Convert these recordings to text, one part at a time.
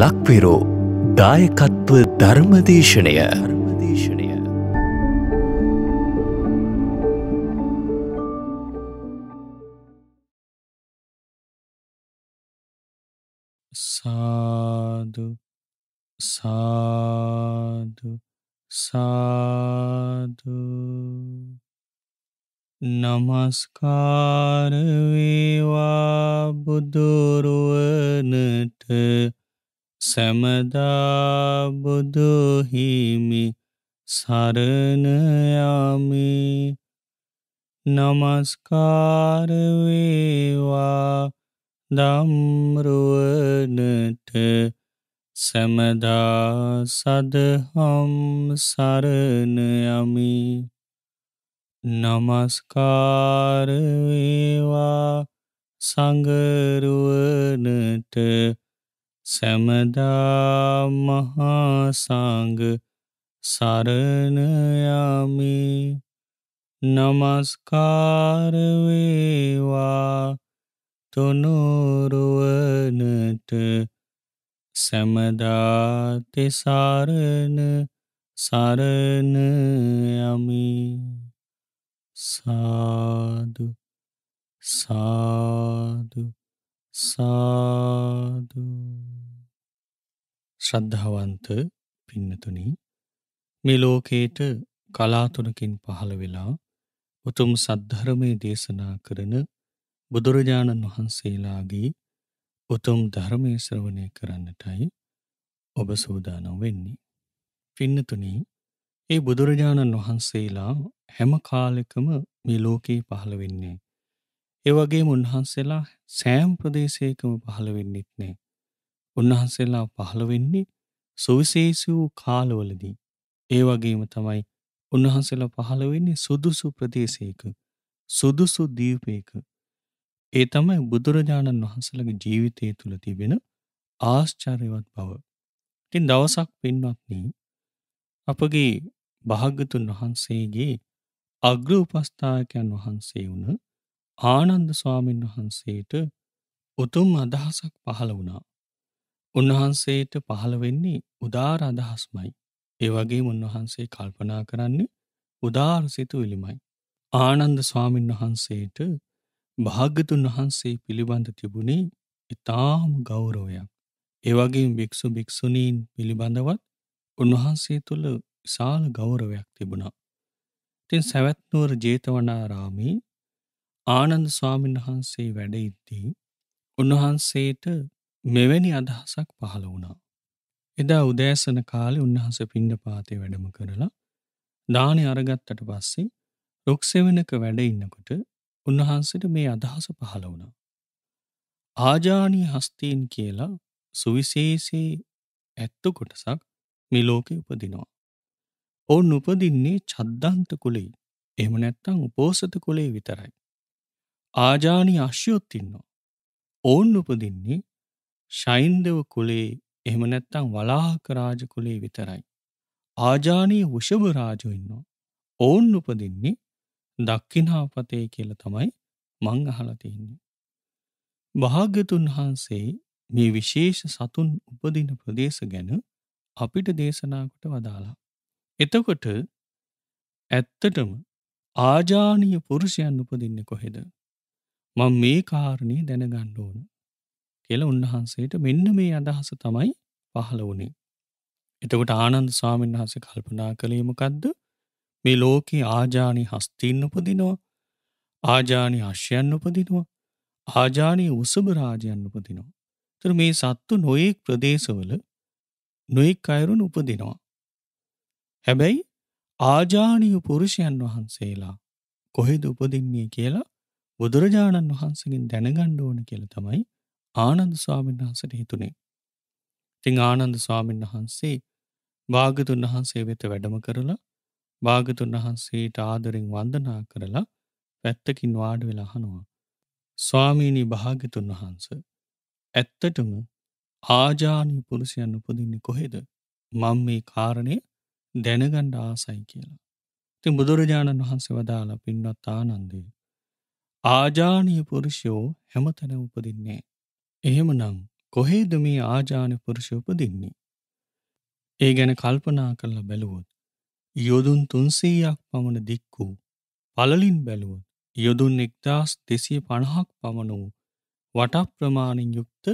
ලක්වෙරෝ දායකත්ව ධර්මදේශනය ධර්මදේශනය සාදු සාදු සාදු නමස්කාර වේවා බුදුරුවනට සැමදා බුදුහිමි සරණයාමි නමස්කාරවේවා දම්රුවනට සැමදා සදහම් සරණයමි නමස්කාරවේවා සංගරුවනට සැමදා මහාසාග සරණයාමි නමස්කාරවේවා තුනුරුවනට සැමදාතෙසාරණ සරණයමි සාදු සාදු සාදුු ශ්‍රද්ධාවන්ත පින්නතුනි මේ ලෝකේට කලාතුනකින් පහළ වෙලා උතුම් සද්ධර්මය දේශනා කරන බුදුරජාණන් වහන්සේලාගේ උතුම් ධර්මය ශ්‍රවණය කරන්නටයි ඔබ සූදානම් වෙන්නේ. පින්නතුනි ඒ බුදුරජාණන් වහන්සේලා හැම කාලෙකම මේ ලෝකයේ පහළ වෙන්නේ. ඒ වගේම උන්වහන්සේලා සෑම් ප්‍රදේශයකම පහළ වෙන්නෙත් නෑ. උන්වහන්සේලා පහළ වෙන්නේ සුවිශේෂී වූ කාලවලදී. ඒ වගේම තමයි උන්වහන්සේලා පහළ වෙන්නේ සුදුසු ප්‍රදේශයක සුදුසු දීපයක. ඒ තමයි බුදුරජාණන් වහන්සේලගේ ජීවිතය තුළ තිබෙන ආශ්චර්යවත් බව. ඉතින් දවසක් පින්වත්නි අපගේ භාග්‍යතුන් වහන්සේගේ අග්‍ර උපස්ථායකයන් වහන්සේ වුණ ආනන්ද ස්වාමීන් වහන්සේට උතුම් අදහසක් පහළ වුණා. උන්වහන්සේට පහළ වෙන්නේ උදාර අදහස්මයි. ඒවගේ උන්වහන්සේ කල්පනා කරන්නේ උදාර සිතු විලිමයි. ආනන්ද ස්වාමීන් වහන්සේට භාග්‍යතුන් වහන්සේ පිළිබඳ තිබුණේ ඉතාම ගෞරෝයක්. ඒවගේ භික්‍ෂු භික්‍ෂුණීන් පිළිබඳවත් උන්වහන්සේ තුළ විශාල ගෞරවයක් තිබුණා. තින් සැවැත්නුවර ජේතවනාරාමී ආනන්ද ස්වාමීන් වහන්සේ වැඩඉද්දී උන්වහන්සේට මෙවැනි අදහසක් පහළ වුණා. එදා උදෑසන කාලෙ උන්වහස පිණ්ඩ පාතය වැඩම කරලා දානය අරගත්තට පස්සේ රොක්සෙවනක වැඩ ඉන්නකොට උන්වහන්සට මේ අදහස පහළ වුණා. ආජානී හස්තීන් කියලා සුවිශේසේ ඇත්තු කොටසක් මෙලෝකෙ උපදිනවා. ඔවුන් උපදින්නේ චද්දන්ත කුලෙයි එහම නැත්තං උපෝසත කුලේ විතරයි. ආජානී අශ්‍යයොත්තින්නවා. ඔවුන් උපදින්නේ ශෛන්දව කුලේ එහෙම නැත්තං වලාහක රාජ කුලේ විතරයි. ආජානී වෘෂභ රාජු ඉන්නවා. ඔවුන් උපදින්නේ දක්ඛිනාපතේ කියලා තමයි මං අහලා තින්නේ. භාග්‍යතුන් වහන්සේ මේ විශේෂ සතුන් උපදින ප්‍රදේශ ගැන අපිට දේශනා කොට වදාලා. එතකොට ඇත්තටම ආජානීය පුරුෂයන් උපදින්නේ කොහෙද? මම මේ කාරණේ දැනගන්න ඕන. කියල උන්වහන්සේට මෙන්න මේ අදහස තමයි පහළ වනේ. එතකොට ආනන්ද ස්වාමීන් වහස කල්පනා කළේමකක්ද මේ ලෝකයේ ආජානි හස්තීන් උපදිනවා ආජානි අශ්‍යයන් උපදිනවා ආජානී උසභරාජයන් උපදිනවා. තර මේ සත්තු නොයෙක් ප්‍රදේශවල නොයෙක් අයරුන් උපදිනවා. හැබැයි ආජානීය පුරුෂයන් වහන්සේලා කොහෙද උපදින්නේ කියලා බුදුරජාණන් වහන්සගෙන් දැනගණ්ඩ ඕන කියල තමයි ආනන්ද ස්වාමීන් වහන්සට හිතුනේ. තිං ආනන්ද ස්වාමීන් වහන්සේ භාගතුන් වහන්සේ වෙත වැඩම කරලා භාගතුන් වහන්සේට ආදරෙන් වන්දනා කරලා පැත්තකින් වාඩ වෙලාහනවා. ස්වාමීණී භාගතුන් වහන්ස ඇත්තටම ආජානී පුරුෂයන් උපදින්නේ කොහෙද මං මේ කාරණය දැනගණ්ඩ ආසයි කියලා. ති බුදුරජාණන් වහන්සේ වදාලා පින්වත් ආනන්දේ. ආජානීය පුරුෂයෝ හැමතැන උපදින්නේ. එහෙමනම් කොහේද මේ ආජාන පුරුෂ උපදින්නේ. ඒ ගැන කල්පනා කරලා බැලුවොත් යොදුන් තුන්සීයක් පමණ දික්කූ පලලින් බැලුවොත් යොදුන් එක්දස් දෙසිය පණහක් පමණ වූ වටක් ප්‍රමාණින් යුක්ත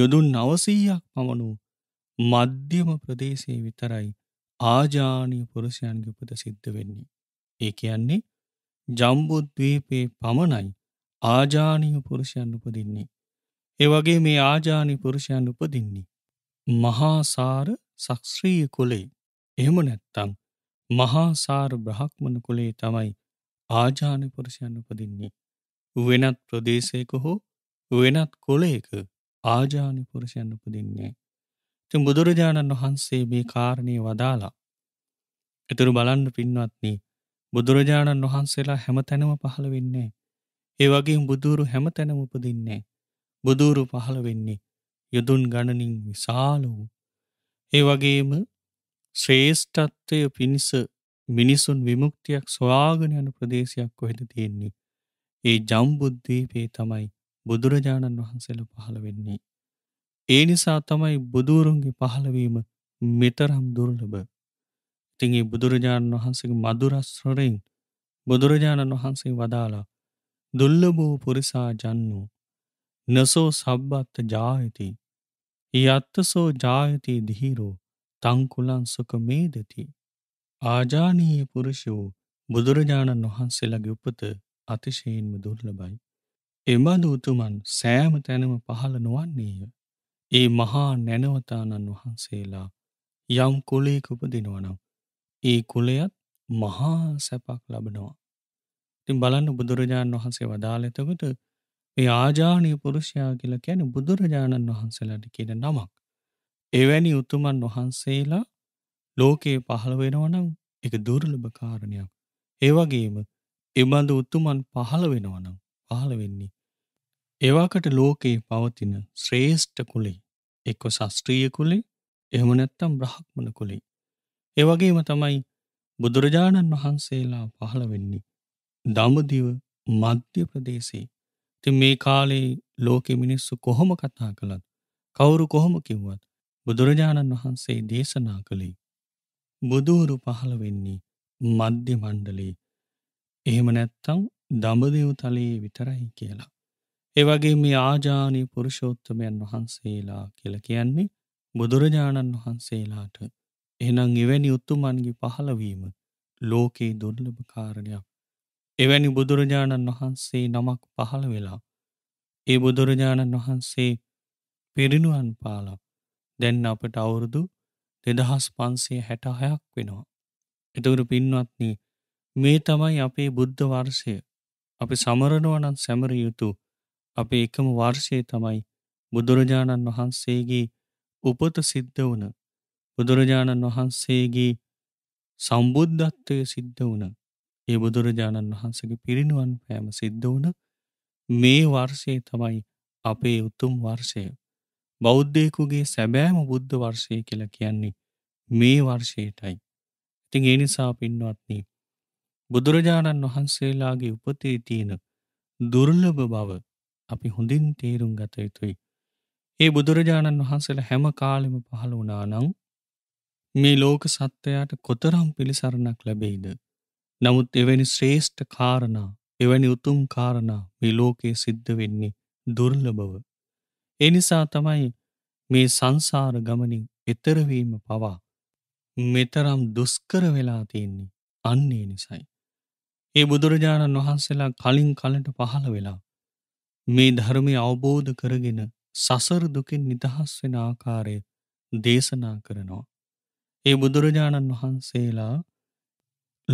යොදුන් නවසීයක් පමණ වූ මධ්‍යම ප්‍රදේශයේ විතරයි ආජානීය පුරුෂයන්ගේ උපත සිද්ධ වෙන්නේ. ඒ කියන්නේ ජම්බුද්වීපේ පමණයි ආජානීය පුරුෂයන් උපදින්නේ. ඒවගේ මේ ආජානි පුරුෂයන් උපදින්නේ. මහාසාර සක්ෂ්‍රීය කොලේ එහෙම නැත්තං මහාසාර බ්‍රහක්්මන කොලේ තමයි ආජානපුරුෂයන් උපදින්නේ. වෙනත් ප්‍රදේශයක හෝ වෙනත් කොලයක ආජානපුරුෂයන් උපදින්නේ. ති බුදුරජාණන් වහන්සේ මේ කාරණය වදාලා. එතුරු බලන්න පින්වත්න්නේ බුදුරජාණන් වහන්සේලා හැම තැනම පහළ වෙන්නේ. ඒ වගේ බුදුරු හැම තැනම උපදින්නේ. බුදුරු පහළ වෙන්නේ යුදුන් ගණනින් විශාල වූ. ඒ වගේම ශ්‍රේෂ්ඨත්වය පිණිස මිනිසුන් විමුක්තියක් ස්වාගෙන යන ප්‍රදේශයක් කොහෙද තියෙන්නේ. ඒ ජම්බුද්ධීපේ තමයි බුදුරජාණන් වහන්සේල පහළ වෙන්නේ. ඒ නිසා තමයි බුදුරුන්ගේ පහළවීම මෙතරම් දුර්ලභ. ඉතිගේ බුදුරජාණන් වහන්සේ මදුරස්රරෙන් බුදුරජාණන් වහන්සේ වදාලා දුල්ලබූ පුරිසා ජන්නූ නසෝ සබ්බත්ත ජායති. යත්තසෝ ජායති දිහිරෝ තංකුලන්සක මේදති. ආජානීය පුරුෂෝ බුදුරජාණන් වහන්සේලගේ උපත අතිශයෙන්ම දුර්ලබයි. එබඳු උතුමන් සෑම තැනම පහළ නොවන්නේය. ඒ මහා නැනවතාණන් වහන්සේලා යම් කුලේක උපදිනවනම්. ඒ කුලයත් මහා සැපක් ලබනවා. තින් බලන්න බුදුරජාණන් වහන්සේ වදාළ එතකොට ඒ ආජානීය පුරුෂයා කියලා කියන්නේ බුදුරජාණන් වහන්සේලාට කියන නමක්. එවැනි උතුමන් වහන්සේලා ලෝකයේ පහළ වෙනවා නම් ඒක දුර්ලභ කාරණයක්. ඒ වගේම එබඳු උතුමන් පහළ වෙනවා නම් පහළ වෙන්නේ එවකට ලෝකයේ පවතින ශ්‍රේෂ්ඨ කුලේ එක්ක ශාස්ත්‍රීය කුලේ එහෙම නැත්නම් බ්‍රහ්මණ කුලේ ඒ වගේම තමයි බුදුරජාණන් වහන්සේලා පහළ වෙන්නේ දඹදිව මධ්‍ය ප්‍රදේශයේ ති මේ කාලේ ලෝකෙ මිනිස්සු කොහොම කතා කළත් කවුරු කොහොම කිව්වත් බුදුරජාණන් වහන්සේ දේශනා කළේ බුදුවරු පහළ වෙන්නේ මධ්‍ය මණ්ඩලේ එහෙම නැත්තං දඹදෙව් තලයේ විතරයි කියලා. ඒවගේ මේ ආජානී පුරුෂෝත්තමයන් වහන්සේලා කියල කියන්නේ බුදුරජාණන් වහන්සේලාට එනම් එවැනි උත්තුමන්ගේ පහළවීම ලෝකයේ දුර්ලභ කාරණයක් එවැනි බුදුරජාණන් වහන්සේ නමක් පහළ වෙලා. ඒ බුදුරජාණන් වහන්සේ පිරිනුවන් පාලා දැන් අපට අවුරුදු දෙදහස් පන්සය හැටහයක් වෙනවා. එතවරු පින්වත්නී මේ තමයි අපේ බුද්ධ වර්ෂය අපි සමරණවනන් සැමර යුතු අපේ එකම වර්ෂය තමයි බුදුරජාණන් වහන්සේගේ උපත සිද්ධ වන බුදුරජාණන් වහන්සේගේ සම්බුද්ධත්වය සිද්ධ වන ඒ බුදුරජාණන් වහන්සගේ පිරිණුවන් පෑම සිද්ධ වන මේ වර්ෂය තමයි අපේ උතුම් වර්ෂය. බෞද්ධයකුගේ සැබෑම බුද්ධ වර්ෂය කියලා කියන්නේ මේ වර්ෂයටයි. ඉතිං ඒ නිසා පින්වත්නී. බුදුරජාණන් වහන්සේලාගේ උපතේ තියෙන දුර්ලභ බව අපි හොඳින් තේරුම් ගත යුතුයි. ඒ බුදුරජාණන් වහන්සේලා හැම කාලෙම පහළ වුණා නං මේ ලෝක සත්වයාට කොතරම් පිළිසරණක් ලැබෙයිද. නමුත් එවැනි ශ්‍රේෂ්ඨ කාරණා එවැනි උතුම් කාරණා මේ ලෝකයේ සිද්ධ වෙන්නේ දුර්ලභව. ඒ නිසා තමයි මේ සංසාර ගමනින් එතරවීම පවා මෙතරම් දුස්කර වෙලා තියෙන්නේ අන්නේ නිසයි. ඒ බුදුරජාණන් වහන්සේලා කලින් කලට පහළ වෙලා මේ ධර්මය අවබෝධ කරගෙන සසර දුකින් නිදහස් වෙන ආකාරය දේශනා කරනවා. ඒ බුදුරජාණන් වහන්සේලා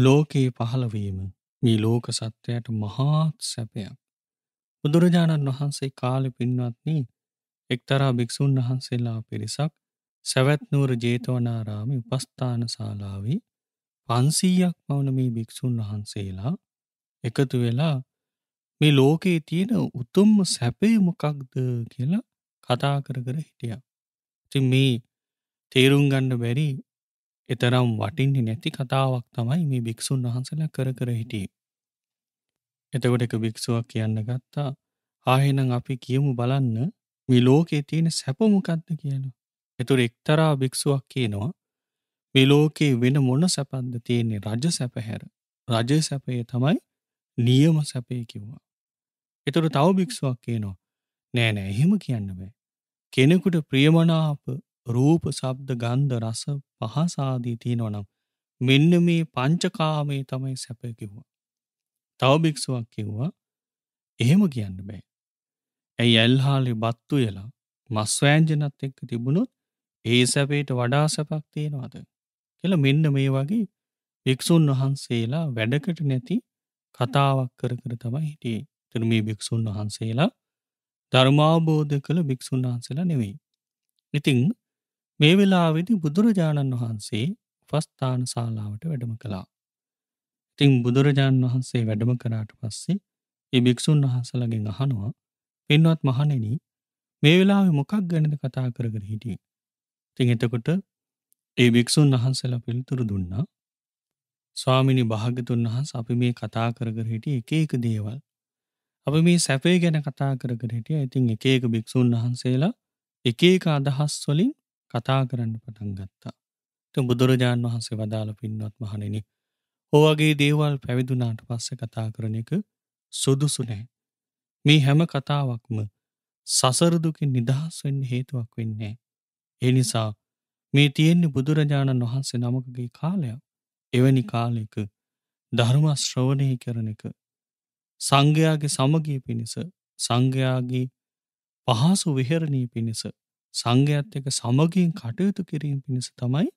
ලෝකයේ පහළවීම මේ ලෝක සත්‍යයට මහාත් සැපයක්. බුදුරජාණන් වහන්සේ කාලෙ පින්වත්නී එක්තරා භික්‍ෂූන් වහන්සේලා පිරිසක් සැවැත්නූර ජේතවනාරාමි උපස්ථාන ශාලාවී පන්සීයක් මවන මේ භික්‍ෂූන් වහන්සේලා එකතු වෙලා මේ ලෝකයේ තියෙන උතුම්ම සැපේ මොකක්ද කියලා කතා කර කර හිටිය. ති මේ තේරුම් ගණ්ඩ බැරි එතරම් වටින්නේ නැති කතාවක් තමයි මේ භික්‍ෂූන් වහන්සලා කර කර හිටිය. එතකොට එක භික්‍ෂුවක් කියන්න ගත්තා ආහෙනම් අපි කියමු බලන්න මේ ලෝකේ තියෙන සැපමකක්ද කියලා. එතුර එක්තරා භික්‍ෂුවක් කියනවා මෙලෝකේ වෙන මොන සැපන්ද තියෙන්නේ රජ සැපහැර රජ සැපයේ තමයි නියම සැපය කිව්වා. එතුට තව භික්‍ෂුවක් කියනවා නෑනෑ එහෙම කියන්න බෑ. කෙනෙකුට ප්‍රියමනාප රූප සබ්ද ගන්ධ රස පහසාදී තියෙනවනම් මෙන්න මේ පංචකාමේ තමයි සැපය කිව්වා. තවභික්ෂුවක් කිව්වා එහෙම කියන්න බෑ. ඇයි ඇල්හාලි බත්තු වෙලා මස්වෑන්ජනත් එක්ක තිබුණොත් ඒ සැපේට වඩා සැපක් තියෙනවාද. කියල මෙන්න මේ වගේ භික්‍ෂූන් වහන්සේලා වැඩකට නැති කතාවක් කර කර තමයි හිටියේ තන මේ භික්‍ෂූන් වහන්සේලා ධර්මාබෝධ කළ භික්‍ෂූන් වහන්සේලා නෙවෙයි. ඉතිං මේ වෙලාවෙදි බුදුරජාණන් වහන්සේ උපස්ථාන ශාලාවට වැඩම කළා. ඉතිං බුදුරජාණන් වහන්සේ වැඩම කරාට පස්සේ ඒ භික්‍ෂූන් වහන්සලගෙන් අහනවා පෙන්වත් මහනෙන මේ වෙලාවෙ මොකක් ගැනද කතා කරගර හිටිය. තිං එතකොට ඒ භික්‍ෂූන් වහන්සලා පිළිතුරු දුන්නා ස්වාමිනි භාගතුන් වහන්ස අපි මේ කතා කරගර හිටිය එක එක දේවල් අප මේ සැපේ ගැන කතා කරගර හිටිය ඉතිං එක එක භික්‍ෂූන් වහන්සේලා එක එක අදහස් වලින් කතා කරන්න පටන් ගත්තා. ත බුදුරජාණන් වහන්සේ වදාළ පින්වත් මහණෙනි. ඕවගේ දේවල් පැවිදුනාට පස්ස කතා කරන එක සුදුසු නෑ. මේ හැම කතාවක්ම සසරදුකින් නිදහස් වෙන්න හේතුවක් වෙන්නේ. ඒ නිසා මේ තියෙන්නේ බුදුරජාණන් වහන්සේ නමකගේ කාලයක්. එවැනි කාලෙක ධර්ම ශ්‍රවණය කරන එක සංඝයාගේ සමගිය පිණිස සංඝයාගේ පහසු විහරණී පිණිස සංඝයත් එක සමගින් කටයුතු කිරීම පිණිස තමයි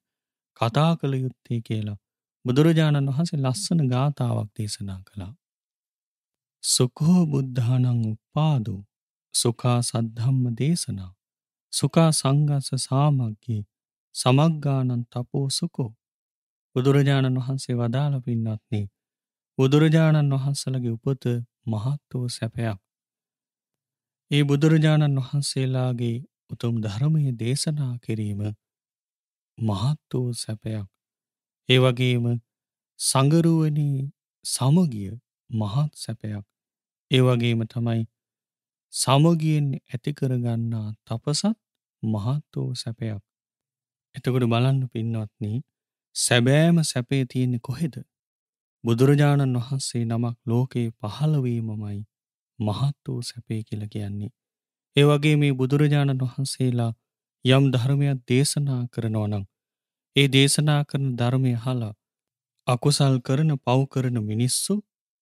කතා කළ යුත්තේ කියලා බුදුරජාණන් වහන්සේ ලස්සන ගාථාවක් දේශනා කළා. සුකෝ බුද්ධානං උපාදු සුකා සද්ධම්ම දේශනා සුකා සංගස සාමග්ගේ සමග්ගානන් තපෝ සුකෝ බුදුරජාණන් වහන්සේ වදාළ පින්නත්නේ බුදුරජාණන් වහන්සලගේ උපත මහත් වූ සැපයක්. ඒ බුදුරජාණන් වහන්සේලාගේ උතුම් ධර්මය දේශනා කිරීම මහත් වූ සැපයක්. ඒ වගේම සඟරුවනේ සමගිය මහත් සැපයක්. ඒ වගේම තමයි සමගියෙන් ඇති කරගන්නා තපසත් මහත් වූ සැපයක්. එතකොට බලන්න පින්වත්නි සැබෑම සැපේ තියෙන්නේ කොහෙද? බුදුරජාණන් වහන්සේ නමක් ලෝකේ පහළවීමමයි මහත් වූ සැපේ කියලා කියන්නේ. ඒවගේ මේ බුදුරජාණන් වහන්සේලා යම් ධර්මයක් දේශනා කරනවනං. ඒ දේශනා කරන ධර්මය හලා අකුසල් කරන පව් කරන මිනිස්සු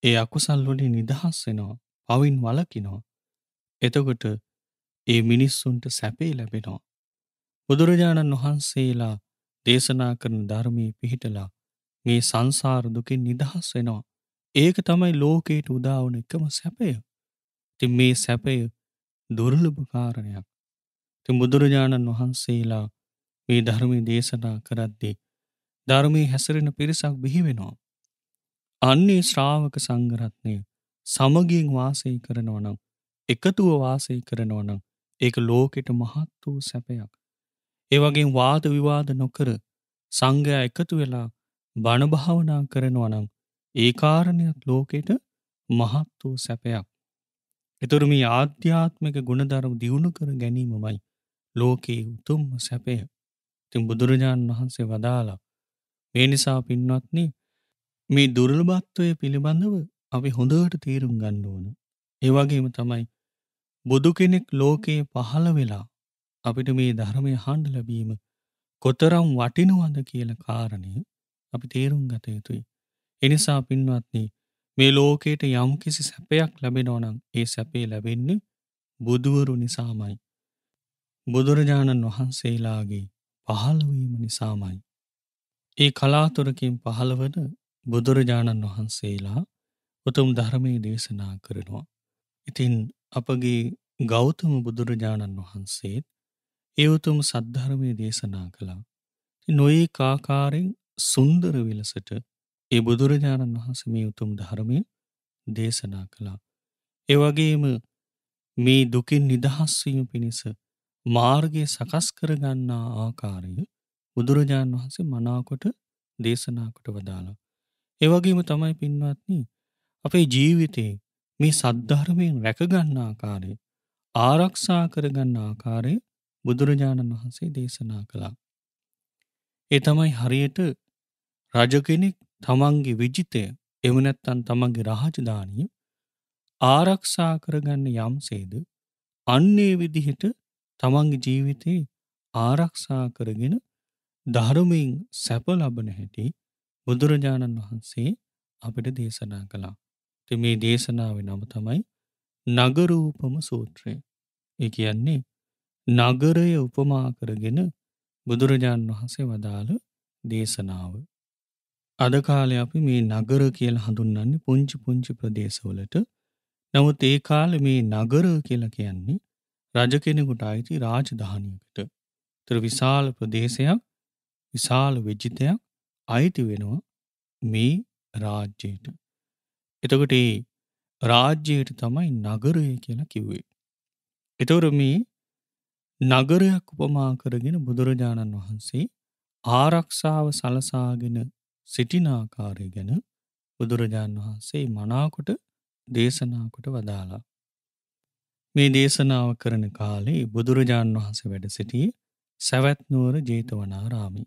ඒ අකුසල් වලින් නිදහස් වෙනවා පවින් වලකිනවා. එතකොට ඒ මිනිස්සුන්ට සැපේ ලැබෙනවා. බුදුරජාණන් වහන්සේලා දේශනා කරන ධර්මී පිහිටලා මේ සංසාරදුකින් නිදහස් වෙනවා. ඒක තමයි ලෝකයට උදාවන එකම සැපය. ති මේ සැපය දුර්ලභ කාරණයක්. ඉතින් බුදුරජාණන් වහන්සේලා මේ ධර්මයේ දේශනා කරද්දී ධර්මයේ හැසිරෙන පිරිසක් බිහි වෙනවා. අන්නේ ශ්‍රාවක සංඝරත්නය සමගියෙන් වාසය කරනවා නම් එකතුව වාසය කරනවා නම් ඒක ලෝකෙට මහත් වූ සැපයක්. ඒ වගේ වාද විවාද නොකර සංඝයා එකතු වෙලා බණ භාවනා කරනවා නම් ඒ කාරණයක් ලෝකෙට මහත් වූ සැපයක්. එතුරු මේ ආධ්‍යාත්මික ගුණධරම් දියුණු කර ගැනීමමයි ලෝකයේ උතුම්ම සැපය තින් බුදුරජාණන් වහන්සේ වදාලා මේ නිසා පින්වත්න මේ දුර්ලභත්වය පිළිබඳව අපි හොඳට තේරුම් ගන්න ඕන ඒවගේම තමයි බුදු කෙනෙක් ලෝකයේ පහළ වෙලා අපිට මේ ධර්මය හණ්ඩ ලැබීම කොතරම් වටිනවද කියල කාරණය අපි තේරුම් ගත යුතුයි එනිසා පින්වත්න්නේ මේ ලෝකයට යම් කිසි සැපයක් ලැබෙනෝනං ඒ සැපේ ලැබෙන්නේ බුදුවරු නිසාමයි. බුදුරජාණන් වහන්සේලාගේ පහළවීම නිසාමයි. ඒ කලාතුරකින් පහළවන බුදුරජාණන් වහන්සේලා උතුම් ධර්මයේ දේශනා කරනවා. ඉතින් අපගේ ගෞතම බුදුරජාණන් වහන්සේත් ඒ උතුම් සද්ධර්මය දේශනා කළා. නොඒ කාකාරෙන් සුන්දර විලසට ඒ බුදුරජාණන් වහන්ස මේ උතුම් ධර්මය දේශනා කළා. එවගේම මේ දුකින් නිදහස්වීම පිණිස මාර්ගය සකස් කරගන්නා ආකාරය බුදුරජාණන් වහන්සේ මනාකොට දේශනාකොට වදාලා. එවගේම තමයි පින්වත්නි අපේ ජීවිතේ මේ සද්ධර්මයෙන් රැකගන්න ආකාරය ආරක්ෂා කරගන්න ආකාරය බුදුරජාණන් වහන්සේ දේශනා කළා. ඒ තමයි හරියට රජ කෙනෙක් තමන්ගේ විජිතය එමනැත්තන් තමන්ගේ රාජධානිය ආරක්ෂා කරගන්න යම්සේද අන්නේ විදිහට තමන්ගේ ජීවිතේ ආරක්ෂා කරගෙන ධර්මයෙන් සැප ලබන හැටි බුදුරජාණන් වහන්සේ අපිට දේශනා කළා. ති මේ දේශනාව නම තමයි නගරූපම සූත්‍රය. ඒ කියන්නේ නගරය උපමා කරගෙන බුදුරජාණන් වහන්සේ වදාළ දේශනාව. අද කාලේ අපි මේ නගර කියලා හඳුන්වන්නේ පුංචි පුංචි ප්‍රදේශවලට. නමුත් ඒ කාලේ මේ නගර කියලා කියන්නේ රජ කෙනෙකුට අයිති රාජධානියකට. ඒතර විශාල ප්‍රදේශයක් විශාල වෙජිතයක් අයිති වෙනවා මේ රාජ්‍යයට. එතකොට ඒ රාජ්‍යයට තමයි නගරය කියලා කිව්වේ. ඒතර මේ නගරයක් උපමා කරගෙන බුදුරජාණන් වහන්සේ ආරක්ෂාව සලසාගෙන සිටිනාකාරය ගැන බුදුරජාණන් වහන්සේ මනාකොට දේශනාකොට වදාලා. මේ දේශනාව කරන කාලේ බුදුරජාණන් වහන්සේ වැඩ සිටියේ සැවැත්නුවර ජේතවනාරාමි.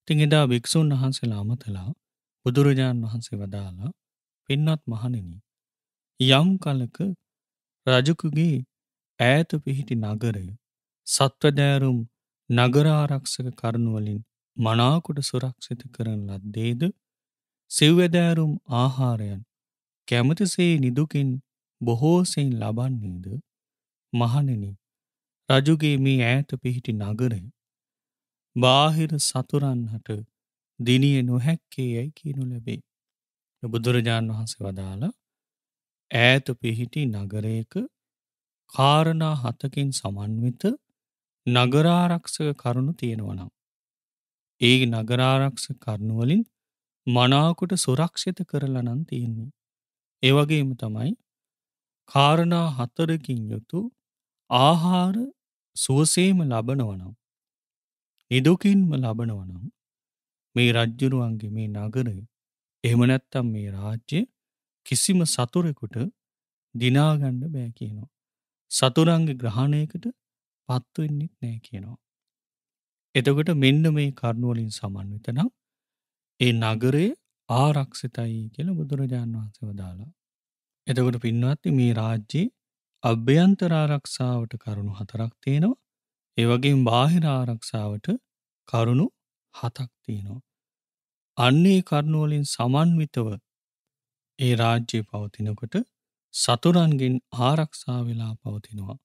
ඉතින් එදා භික්ෂූන් වහන්සේලා අමතලා බුදුරජාණන් වහන්සේ වදාලා පින්වත් මහණෙනි යම් කලක රජුකුගේ ඈත පිහිටි නගරය සත්වදෑරුම් නගරාරක්ෂක කරුණුවලින් මනාකොට සුරක්ෂිත කරන ලද්දේද සිව්වැදෑරුම් ආහාරයන් කැමතිසේ නිදුකින් බොහෝසෙන් ලබන්නේද මහනෙන රජුගේ මේ ඈත පිහිටි නගරය බාහිර සතුරන්හට දිනිය නොහැක්කේ යැයි කියනු ලැබේ. බුදුරජාණන් වහන්සේ වදාළ ඈත පිහිටි නගරයක කාරණා හතකින් සමන්විත නගරාරක්ෂක කරුණු තියෙනවනම්. ඒ නගරාරක්ෂ කරනුවලින් මනාකොට සුරක්ෂිත කරලනන් තියෙන්නේ. ඒවගේම තමයි කාරණා හතරකින් යුතු ආහාර සුවසේම ලබනවනම්. නිදුකින්ම ලබනවනම් මේ රජ්ජුරුවන්ගේ මේ නගරය එහමනැත්තම් මේ රාජ්‍ය කිසිම සතුරෙකුට දිනාගණ්ඩ බෑ කියනවා. සතුරන්ගේ ග්‍රහණයකට පත්තුවෙන්නෙත් නෑ කියනවා. එතකොට මෙන්න මේ කරුණුවලින් සමන්විත නම් ඒ නගරේ ආරක්ෂිතයි කියල බුදුරජාණන් වහන්සේ වදාලා. එතකොට පින්වත්ති මේ රාජ්‍යයේ අභ්‍යන්තරාරක්ෂාවට කරුණු හතරක් තියෙනවා ඒවගේ බාහිර ආරක්ෂාවට කරුණු හතක් තියෙනවා. අන්නේ කරුණුවලින් සමන්විතව ඒ රාජ්‍යය පවතිනකොට සතුරන්ගෙන් ආරක්ෂා වෙලා පවතිනවා.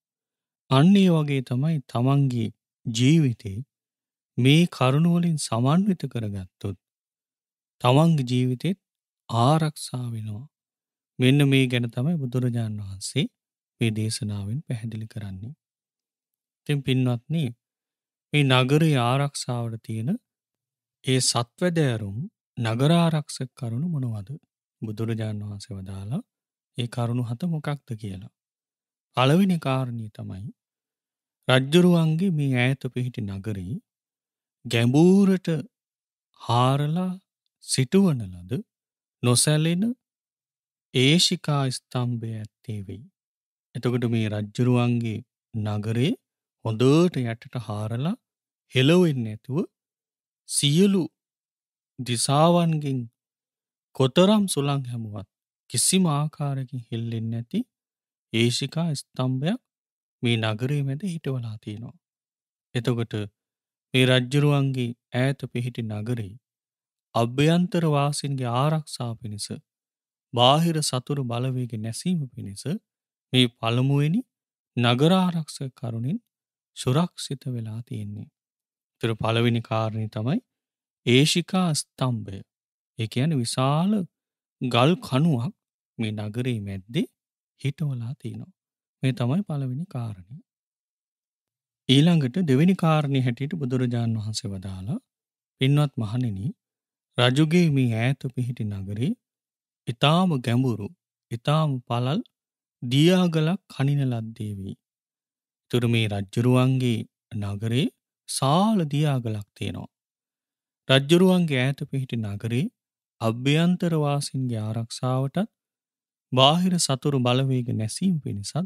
අන්නේ වගේ තමයි තමන්ගේ ජීවිතේ මේ කරුණුවලින් සමන්විත කරගත්තොත් තමන්ග ජීවිතෙත් ආරක්ෂා වෙනවා මෙන්න මේ ගැන තමයි බුදුරජාණන් වහන්සේ මේ දේශනාවෙන් පැහැදිලි කරන්නේ. තින් පින්වත්න මේ නගරය ආරක්ෂාවට තියෙන ඒ සත්වදෑරුම් නගරාරක්ෂක කරුණු මොනවද බුදුරජාණන් වහන්සේ වදාලා ඒ කරුණු හත මොකක්ද කියලා. පලවෙනි කාරණී තමයි රජ්ජුරුවන්ගේ මේ ඈත පිහිටි නගරී ගැඹූරට හාරලා සිටුවන ලද නොසැලෙන ඒශිකා ස්තම්භය ඇත්තේ වෙයි. එතකොට මේ රජ්ජුරුවන්ගේ නගරේ හොඳට යටට හාරලා හෙලවෙන්න ඇතුව සියලු දිසාවන්ගෙන් කොතරම් සුළං හැමුවත් කිසිම ආකාරකින් හෙල්ලෙන් නැති ඒශිකා ස්තම්භයක් මේ නගරේ මැද හිටවලා තියෙනවා. එතකොට ඒ රජ්ජරුවන්ගේ ඈත පිහිටි නගරෙහි අභ්‍යන්තරවාසින්ගේ ආරක්ෂා පිණිස බාහිර සතුරු බලවේග නැසීම පිණිස මේ පළමුුවනි නගරාරක්ෂ කරුණින් සුරක්ෂිත වෙලා තියෙන්නේ. තුර පළවෙනි කාරණය තමයි ඒෂිකා ස්තම්භය එක යන විශාල ගල් කනුවක් මේ නගරේ මැද්දේ හිටවලා තියනවා. මේ තමයි පළවෙනි කාරණය. ඊළඟට දෙවෙනි කාරණය හැටියට බුදුරජාණන් වහන්සේ වදාලා පින්වත් මහණෙනි රජුගේ මේ ඈත පිහිටි නගරේ ඊටාම ගැඹුරු ඊටාම පළල් දියාගලක් කනින ලද්දේවි. තුරු මේ රජ්ජුරුවන්ගේ නගරේ සාල දියාගලක් තියෙනවා. රජ්ජුරුවන්ගේ ඈත පිහිටි නගරේ අභ්‍යන්තරවාසින්ගේ ආරක්ෂාවටත් බාහිර සතුරු බලවේග නැසීම් පිණිසත්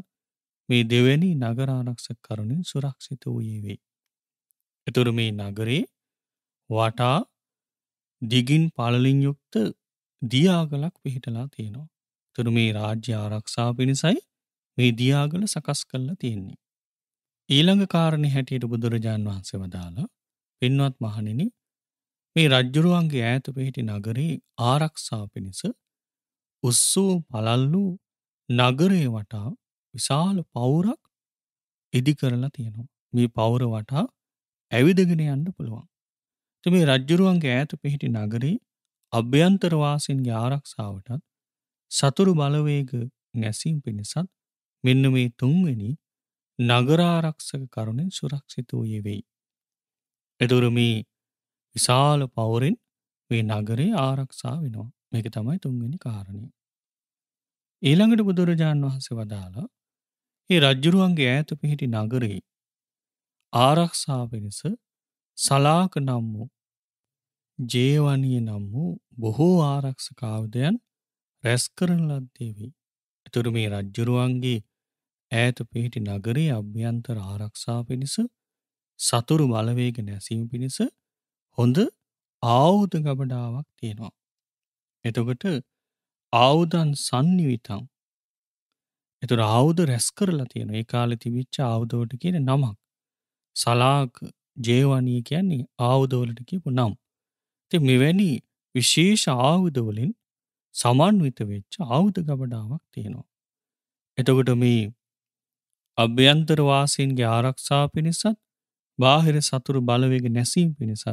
මේ දෙවැනි නගරාරක්ෂ කරණය සුරක්ෂිත වූයේ වෙයි. එතුරු මේ නගරේ වටා දිගින් පලලින් යුක්ත දියාගලක් පිහිටලා තියෙනවා. තුරු මේ රාජ්‍ය ආරක්ෂා පිණිසයි මේ දියාගල සකස් කල්ලා තියෙන්නේ. ඊළඟ කාරණය හැටියට බුදුරජාන් වහන්සේ වදාලා පින්වත් මහණෙනි මේ රජ්ජුරුවන්ගේ ඈත පිහිටි නගරේ ආරක්ෂා පිණිස උස්සූ පලල්ලු නගරේ වටා විශාල පවුරක් ඉදි කරලා තියෙනවා. මේ පවුර වටා ඇවිදගෙන යන්න පුළුවන්. ති මේ රජ්ජුරුවන්ගේ ඈත පිහිටි නගරේ අභ්‍යන්තරවාසින්ගේ ආරක්ෂාවටත් සතුරු බලවේග නැසීම් පිණිසත් මෙන්න මේ තුන්වෙනි නගරාරක්ෂක කරුණෙන් සුරක්ෂිත වූයේ වෙයි. එතුර මේ විශාල පවුරෙන් මේ නගරේ ආරක්ෂා වෙනවා මේක තමයි තුන්වෙනි කාරණය. ඊළඟට බුදුරජාණන් වහන්සේ වදාලා ඒ රජ්ජුරුවන්ගේ ඈත පිහිටි නගරෙහි. ආරක්ෂාපෙනස සලාක නම් වූ ජේවනිය නම් වූ බොහෝ ආරක්ෂකාවදයන් රැස් කරන ලද්දේවී. එතුරු මේ රජ්ජුරුවන්ගේ ඈත පිහිටි නගරේ අභ්‍යන්තර ආරක්ෂා පිණිස සතුරු මලවේග නැසීම පිණිස හොඳ ආවුධ ගබඩාවක් තියෙනවා. එතකොට ආවුදන් සංනිවිතං එතුර අවුද රැස් කරලා තියෙන ඒ කාලෙ තිවිච්ච අවුදෝට කියන නමක් සලාක ජේවනී කියන්නේ ආවුදෝලට කියපු නම් ති මෙවැනි විශේෂ ආවුදවලින් සමන්විත වෙච්ච ආවුද ගබඩාවක් තියෙනවා. එතකොට මේ අභ්‍යන්තරවාසීන්ගේ ආරක්ෂා පිණිසත් බාහිර සතුරු බලවේග නැසීම් පිණිසත්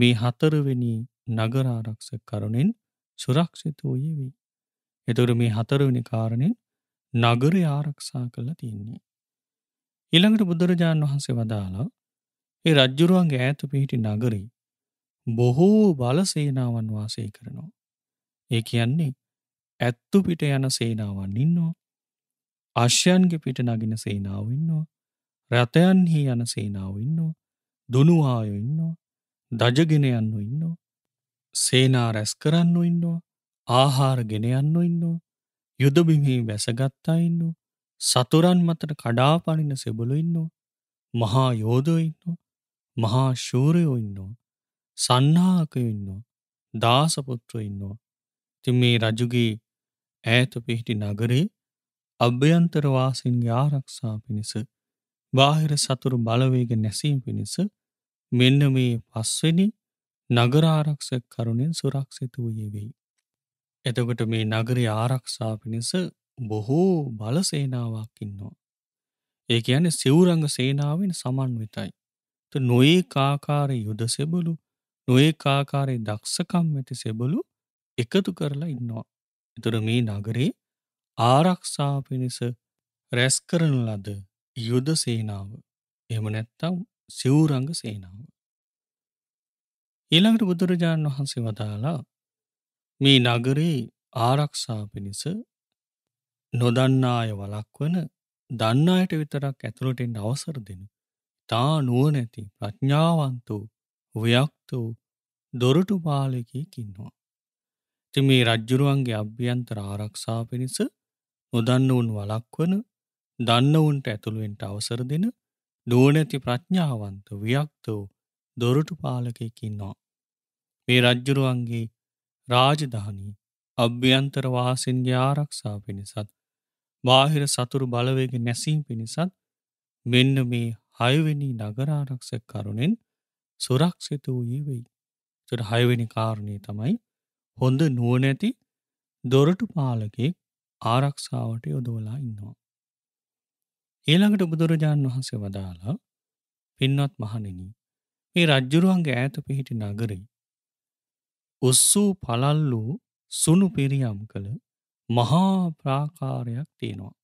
මේ හතරවෙනි නගරාරක්ෂ කරුණෙන් සුරක්ෂිත වයේ වී. එතුර මේ හතරවනි කාරණෙන් නගර ආරක්ෂා කරලා තියන්නේ. ඉළඟට බුදුරජාණන් වහන්සේ වදාලා ඒ රජ්ජුරුවන්ගේ ඇතු පිහිටි නගරී බොහෝ බල සේනාවන් වාසය කරනවා. ඒ කියන්නේ ඇත්තු පිට යන සේනාවන් ඉන්නවා අශ්‍යයන්ගේ පිට නගෙන සේනාව ඉන්නවා රථයන්හි යන සේනාව ඉන්නවා දුනුවායෝ ඉන්නවා දජගෙන යන්න ඉන්නවා සේනා රැස් කරන්න ඉන්නවා ආහාර ගෙන යන්න ඉන්නවා යුදබිමි බැසගත්තාඉන්නවා. සතුරන් මතට කඩාපනින සෙබලු ඉන්නවා. මහා යෝධෝ ඉන්නවා. මහා ශූරයෝ ඉන්නවා. සන්නාකයෝ ඉන්නවා. දාසපුත්‍රෝ ඉන්නවා. ති මේ රජුගේ ඈත පිහිටි නගරේ අභ්‍යන්තරවාසින්ගේ ආරක්ෂා පිණිස බාහිර සතුරු බලවේග නැසීම් පිණිස මෙන්න මේ පස්වෙනි නගරාරක්ෂ කරුණෙන් සුරක්ෂිත වූයේ වෙයි. එතකොට මේ නගරි ආරක්ෂා පිණිස බොහෝ බලසේනාවක් ඉන්නවා. ඒ කියන සිවුරංග සේනාවෙන් සමන්විතයි. නොඒ කාකාර යුද සෙබලු නොඒ කාකාරේ දක්ෂකම් ඇති සෙබලු එකතු කරලා ඉන්නවා. එතුර මේ නගරේ ආරක්ෂා පිණිස රැස් කරන ලද යුද සේනාව එම නැත්තම් සිවුරංග සේනාව. ඊළඟට බුදුරජාණන් වහන්සේ වදාලා මේ නගරේ ආරක්ෂා පිණිස නොදන්නාය වලක්වන දන්නායට විතරක් ඇතුළටෙන් අවසර දෙන. තා නුවනැති ප්‍රඥාවන්තූ ව්‍යක්තූ දොරටු පාලකයකින්නවා. ති මේ රජ්ජුරුවන්ගේ අභ්‍යන්තර ආරක්ෂා පිණිස නොදන්නවුන් වලක්වන දන්නවුන්ට ඇතුළුවෙන්ට අවසර දෙන නුවනැති ප්‍රඥාවන්ත ව්‍යක්තෝ දොරටු පාලකයකින්නවා. මේ රජ්ජුරුවන්ගේ රාජධානී අභ්‍යන්තරවාසින්ගේ ආරක්ෂා පිණිසත් බාහිර සතුරු බලවේග නැසීම් පිණිසත් මෙන්න මේ හයවෙනි නගරාරක්ෂ කරුණෙන් සුරක්ෂිත වූයේ වෙයි. සට හයවෙනි කාරණය තමයි හොඳ නුවනැති දොරටු පාලකෙක් ආරක්ෂාවට යොදෝලා ඉන්නවා. ඊළඟට බුදුරජාණන් වහන්සේ වදාලා පින්වත් මහනෙන මේ රජ්ජුරුවන්ගේ ඈත පිහිටි නගරයි උස්සූ පලල්ලූ සුනු පිරියම් කළ මහා ප්‍රාකාරයක් තියෙනවා.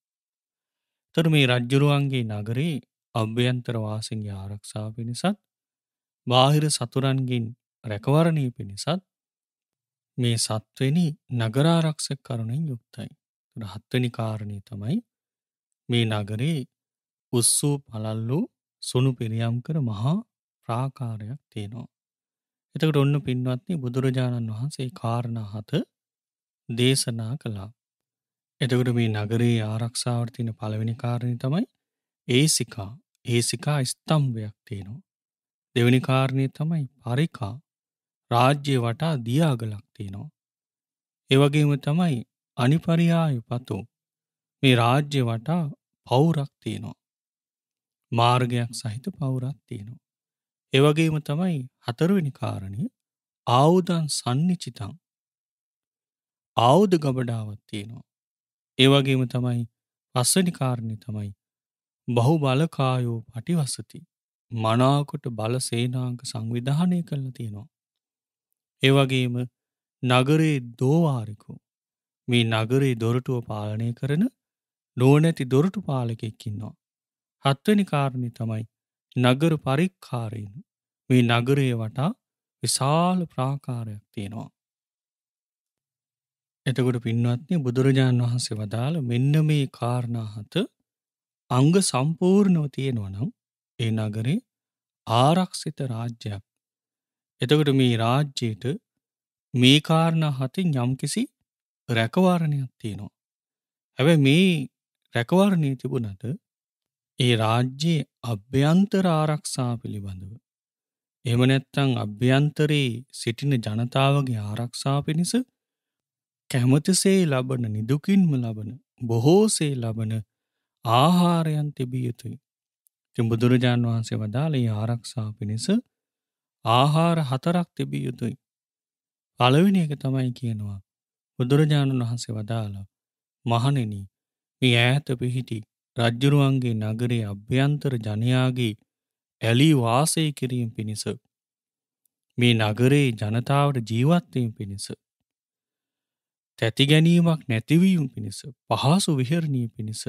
තර මේ රජ්ජුරුවන්ගේ නගරේ අභ්‍යන්තරවාසිගේ ආරක්ෂා පිණිසත් බාහිර සතුරන්ගින් රැකවරණය පිණිසත් මේ සත්වනි නගරාරක්ෂ කරුණෙන් යුක්තයි. රහත්වනි කාරණය තමයි මේ නගරේ උස්සූ පලල්ලු සුනු පිරියම් කර මහා ප්‍රාකාරයක් තියෙනවා. එතකට ඔන්න පින්වත්න්නේ බුදුරජාණන් වහන්සේ කාරණ හත දේශනා කළා. එතකට මේ නගරයේ ආරක්ෂාවර්තින පළවෙනි කාරණය තමයි ඒසිකා ඒසිකා ස්තම්භයක් තියෙනවා. දෙවැනි කාරණය තමයි පරිකා රාජ්‍ය වටා දියාගලක් තියෙනවා. ඒවගේම තමයි අනිපරියාය පතු මේ රාජ්‍ය වටා පවුරක් තියෙනවා. මාර්ගයක් සහිත පවුරක් තියෙනවා. එවගේම තමයි හතරවෙනි කාරණය ආවුදන් සන්නිචිතං ආවුද ගබඩාවත් තියෙනවා. ඒවගේම තමයි පස්සනි කාරණය තමයි බහු බලකායෝ පටිවසති මනාකොට බල සේනාංක සංවිධානය කරල තියෙනවා. ඒවගේම නගරේ දෝවාරිකෝ මේ නගරේ දොරටුව පාලනය කරන නෝනැති දොරටු පාලකෙක්කින්නවා. හත්වනි කාරණය තමයි නගර පරික්කාරයන මේ නගරය වටා විශාල ප්‍රාකාරයක් තියෙනවා. එතකොට පින්වත්නේ බුදුරජාණන් වහන්සේ වදාළ මෙන්න මේ කාරණාහත අංග සම්පූර්ණව තියෙනවනම් ඒ නගරේ ආරක්ෂිත රාජ්‍යයක්. එතකොට මේ රාජ්‍යයට මේ කාරණා හතින් යම්කිසි රැකවාරණයක් තියෙනවා. හැබැ මේ රැකවාරණය තිබුණට ඒ රාජ්‍යයේ අභ්‍යන්තර ආරක්ෂා පිළිබඳව. එහෙම නැත්නම් අභ්‍යන්තරේ සිටින ජනතාවගේ ආරක්ෂා පිණිස කැමතිසේ ලබන නිදුකින්ම ලබන බොහෝසේ ලබන ආහාරයන් තිබිය යුතුයි. ඉතින් බුදුරජාන් වහන්සේ වදාළ ඒ ආරක්ෂා පිණිස ආහාර හතරක් තිබිය යුතුයි. පළවෙනි එක තමයි කියනවා බුදුරජාණන් වහන්සේ වදාළ මහණෙනි මේ ඈත පිහිටි රජ්ජුරුවන්ගේ නගරේ අභ්‍යන්තර ජනයාගේ ඇලී වාසය කිරීම පිණිස මේ නගරේ ජනතාවට ජීවත්වීම පිණිස තැති ගැනීමක් නැතිවීම පිණිස පහසු විහරණී පිණිස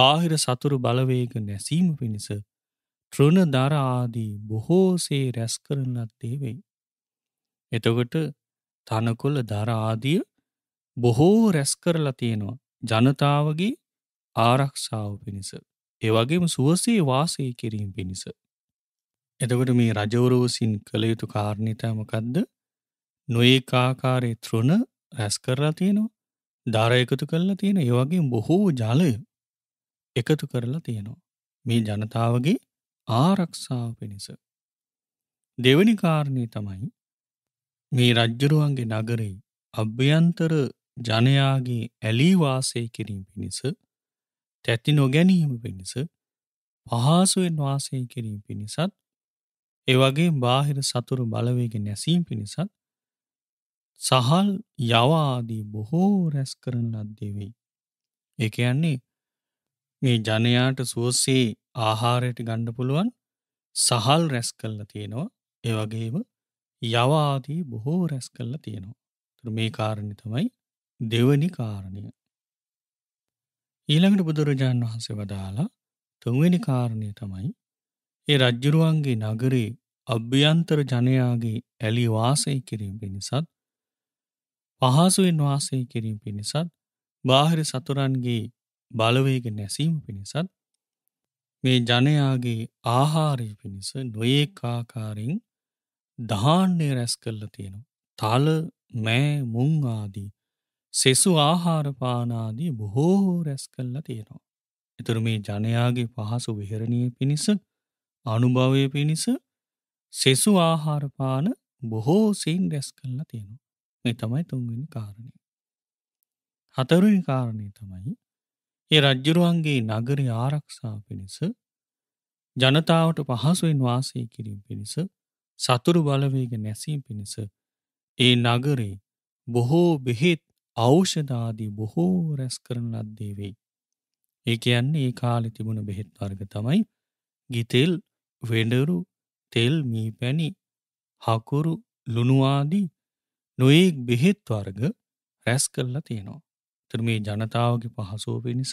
බාහිර සතුරු බලවේග නැසීම පිණිස තෘණ දරආදී බොහෝසේ රැස් කරනත්තේ වෙයි. එතකොට තනකොල දරආදිය බොහෝ රැස් කරලා තියෙනවා ජනතාවගේ ආරක්ෂාව පිණිස. ඒවගේම සුවසේ වාසය කිරීම පිණිස. එතකොට මේ රජවරෝසින් කළ යුතු කාරණිතමකදද නොඒකාකාරේ තෘණ රැස් කරලා තියෙනවා ධාර එකතු කරලා තියෙන ඒවගේ බොහෝ ජලය එකතු කරලා තියෙනවා. මේ ජනතාවගේ ආරක්ෂාව පිණිස. දෙවනි කාරණය තමයි මේ රජ්ජරුවන්ගේ නගරෙයි අභ්‍යන්තර ජනයාගේ ඇලීවාසය කිරින් පිණිස තැති නොගැනීම පිණිස පහසුවෙන් වාසය කිරීම පිණිසත් ඒවගේ බාහිර සතුරු බලවේග නැසීම් පිණිසත් සහල් යවාදී බොහෝ රැස් කරන ලද්දේවෙයි. එක යන්නේ මේ ජනයාට සුවසේ ආහාරයට ගණ්ඩ පුළුවන් සහල් රැස් කල්ල තියෙනවා ඒවගේම යවාදී බොහෝ රැස් කල්ල තියෙනවා. තුර මේ කාරණි තමයි දෙවනි කාරණය. ඊළඟට බුදුරජාණන් වහන්සේ වදාලා තුන්වෙනි කාරණය තමයි ඒ රජ්ජුරුවන්ගේ නගරේ අභ්‍යන්තර ජනයාගේ ඇලි වාසය කිරීම පිණිසත් පහසුවෙන් වාසය කිරීම පිණිසත් බාහිර සතුරන්ගේ බලවේග නැසීම පිණිසත් මේ ජනයාගේ ආහාරය පිණිස නොයෙක් ආකාරයෙන් ධාන්‍ය රැස් කරලා තියෙනවා තල මෑ මුංආදී සෙසු ආහාරපානාදී බොහෝ රැස් කල්ලා තියෙනවා. එතුර මේ ජනයාගේ පහසු විහරණය පිණිස අනුභවය පිණිස සෙසු ආහාරපාන බොහෝ සීන් රැස් කල්ලා තියෙනවා. මේ තමයි තුන්වෙනි කාරණය. හතරුනි කාරණය තමයි ඒ රජ්ජුරුවන්ගේ නගරි ආරක්ෂාව පිණිස ජනතාවට පහසුවෙන් වාසය කිරීම පිණිස සතුරු බලවේග නැසීම් පිණිස ඒ නගරේ බොහෝ බෙහෙත් ෞෂධාදී බොහෝ රැස් කරන ලද්දේ වෙයි. ඒක යන්නේ ඒ කාලෙ තිබුණ බෙහෙත් වර්ග තමයි ගිතෙල් වෙඩරු තෙල් මී පැණි හකුරු ලුණුවාදී නොයෙක් බෙහෙත් වර්ග රැස් කරලා තියෙනවා. තර මේ ජනතාවගේ පහසුව පිණිස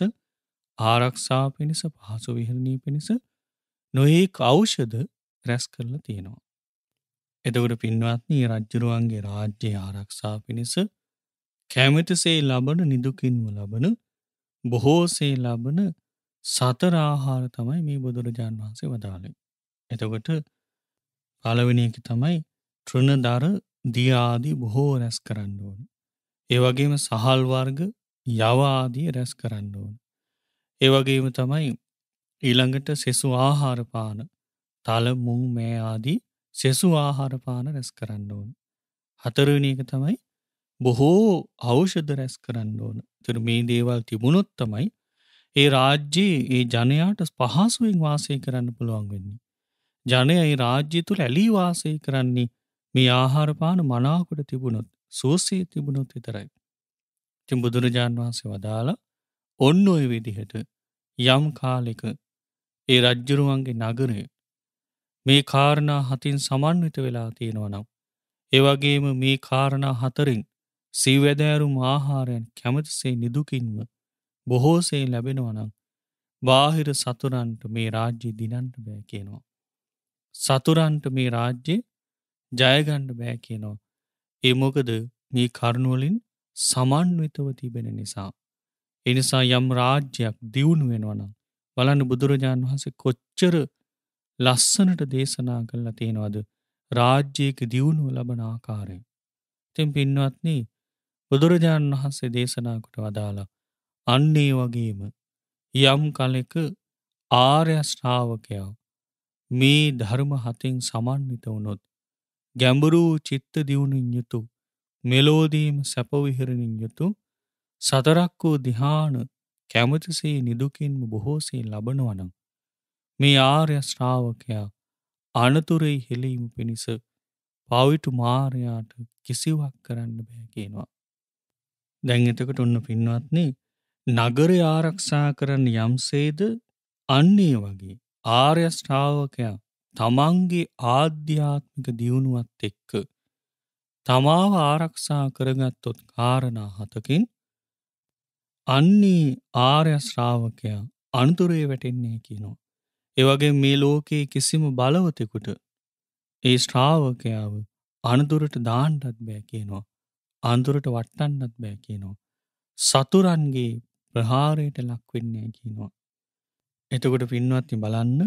ආරක්ෂා පිණිස පහසු විහරණී පිණිස නොයෙක් අෞෂධ රැස් කරලා තියෙනවා. එතකොට පින්වත්නී රජ්ජුරුවන්ගේ රාජ්‍ය ආරක්ෂා පිණිස කැමටසේ ලබන නිදුකින්ම ලබන බොහෝසේ ලබන සතරආහාර තමයි මේ බුදුරජාන් වහන්සේ වදාළේ. එතකොට පලවනයක තමයි ට්‍රණදර දියාදී බොහෝ රැස් කරන්න ඕන. ඒවගේම සහල්වර්ග යවාදී රැස් කරන්න ඕන. ඒවගේම තමයි ඊළඟට සෙසු ආහාරපාන තල මුං මේ ආදී සෙසු ආහාරපාන රැස් කරන්න ඕන. හතරණයක තමයි බොහෝ අවෂධ රැස් කරන්න ඕන තර මේ දේවල් තිබුණොත් තමයි ඒ රාජ්‍යයේ ඒ ජනයාට පහසුවෙන් වාසය කරන්න පුළුවන් වෙන්නේ. ජනයයි රාජ්‍ය තුළ ඇලී වාසය කරන්නේ මේ ආහාරපාන මනාකොට තිබුණොත් සෝසයේ තිබුණොත් විතරයි. තින් බුදුරජාණන් වහන්සේ වදාලා ඔන්න ඔය විදිහට යම් කාලෙක ඒ රජ්ජුරුවන්ගේ නගරය මේ කාරණා හතින් සමන්විත වෙලා තියෙනවනම්. ඒවගේම මේ කාරණා හතරින් සිව්වැදෑරුම් ආහාරයන් කැමතිසේ නිදුකින්ම බොහෝසේ ලැබෙනවනං බාහිර සතුරන්ට මේ රාජ්‍ය දිනන්ට බෑ කියනවා. සතුරන්ට මේ රාජ්‍ය ජයගණ්ඩ බෑ කියනවා. එමොකද මේ කරුණුවලින් සමන්විතව තිබෙන නිසා. එනිසා යම් රාජ්‍යයක් දියුණු වෙනවනම් බලන්න බුදුරජාණන් වහන්සේ කොච්චර ලස්සනට දේශනා කරලා තියෙනවද රාජ්‍යයක දියුණුව ලබන ආකාරය. තින් පින්වත්න්නේ බුදුරජාණන් වහන්සේ දේශනාකොට වදාලා අන්නේ වගේම යම් කලෙක ආර්යශ්‍රාවකයාව මේ ධර්ම හතෙන් සමන්විත වුණොත් ගැඹුරූ චිත්ත දියුණින් යුතු මෙලෝදීම සැපවිහිරණින් යුතු සතරක් වූ දිහාන කැමතිසේ නිදුකින්ම බොහෝසේ ලබනවනම් මේ ආර්ය ශ්‍රාවකයා අනතුරෙහි හෙලීම පිණිස පවිටු මාරයාට කිසිවක් කරන්න බෑ කියනවා. දැන් එතකට ඔන්න පින්වත්නේ නගරය ආරක්ෂා කරන යම්සේද අන්නේ වගේ ආර්යෂ්ඨාවකයා තමන්ගේ ආධ්‍යාත්මික දියුණුවත් එක්ක තමාව ආරක්ෂා කරගත්තොත් කාරණා හතකින් අන්නේ ආර්යශ්‍රාවකයා අනතුරේ වැටෙන්නේ කියනවා. ඒවගේ මේ ලෝකයේ කිසිම බලවතෙකුට ඒ ශ්‍රාවකයාව අනතුරට දාණ්ඩත් බෑ කියනවා. අන්දුරට වටන්නත් බෑ කියනවා. සතුරන්ගේ ප්‍රහාරයට ලක්වෙන්නේ කියනවා. එතකොට පින්වත්ති බලන්න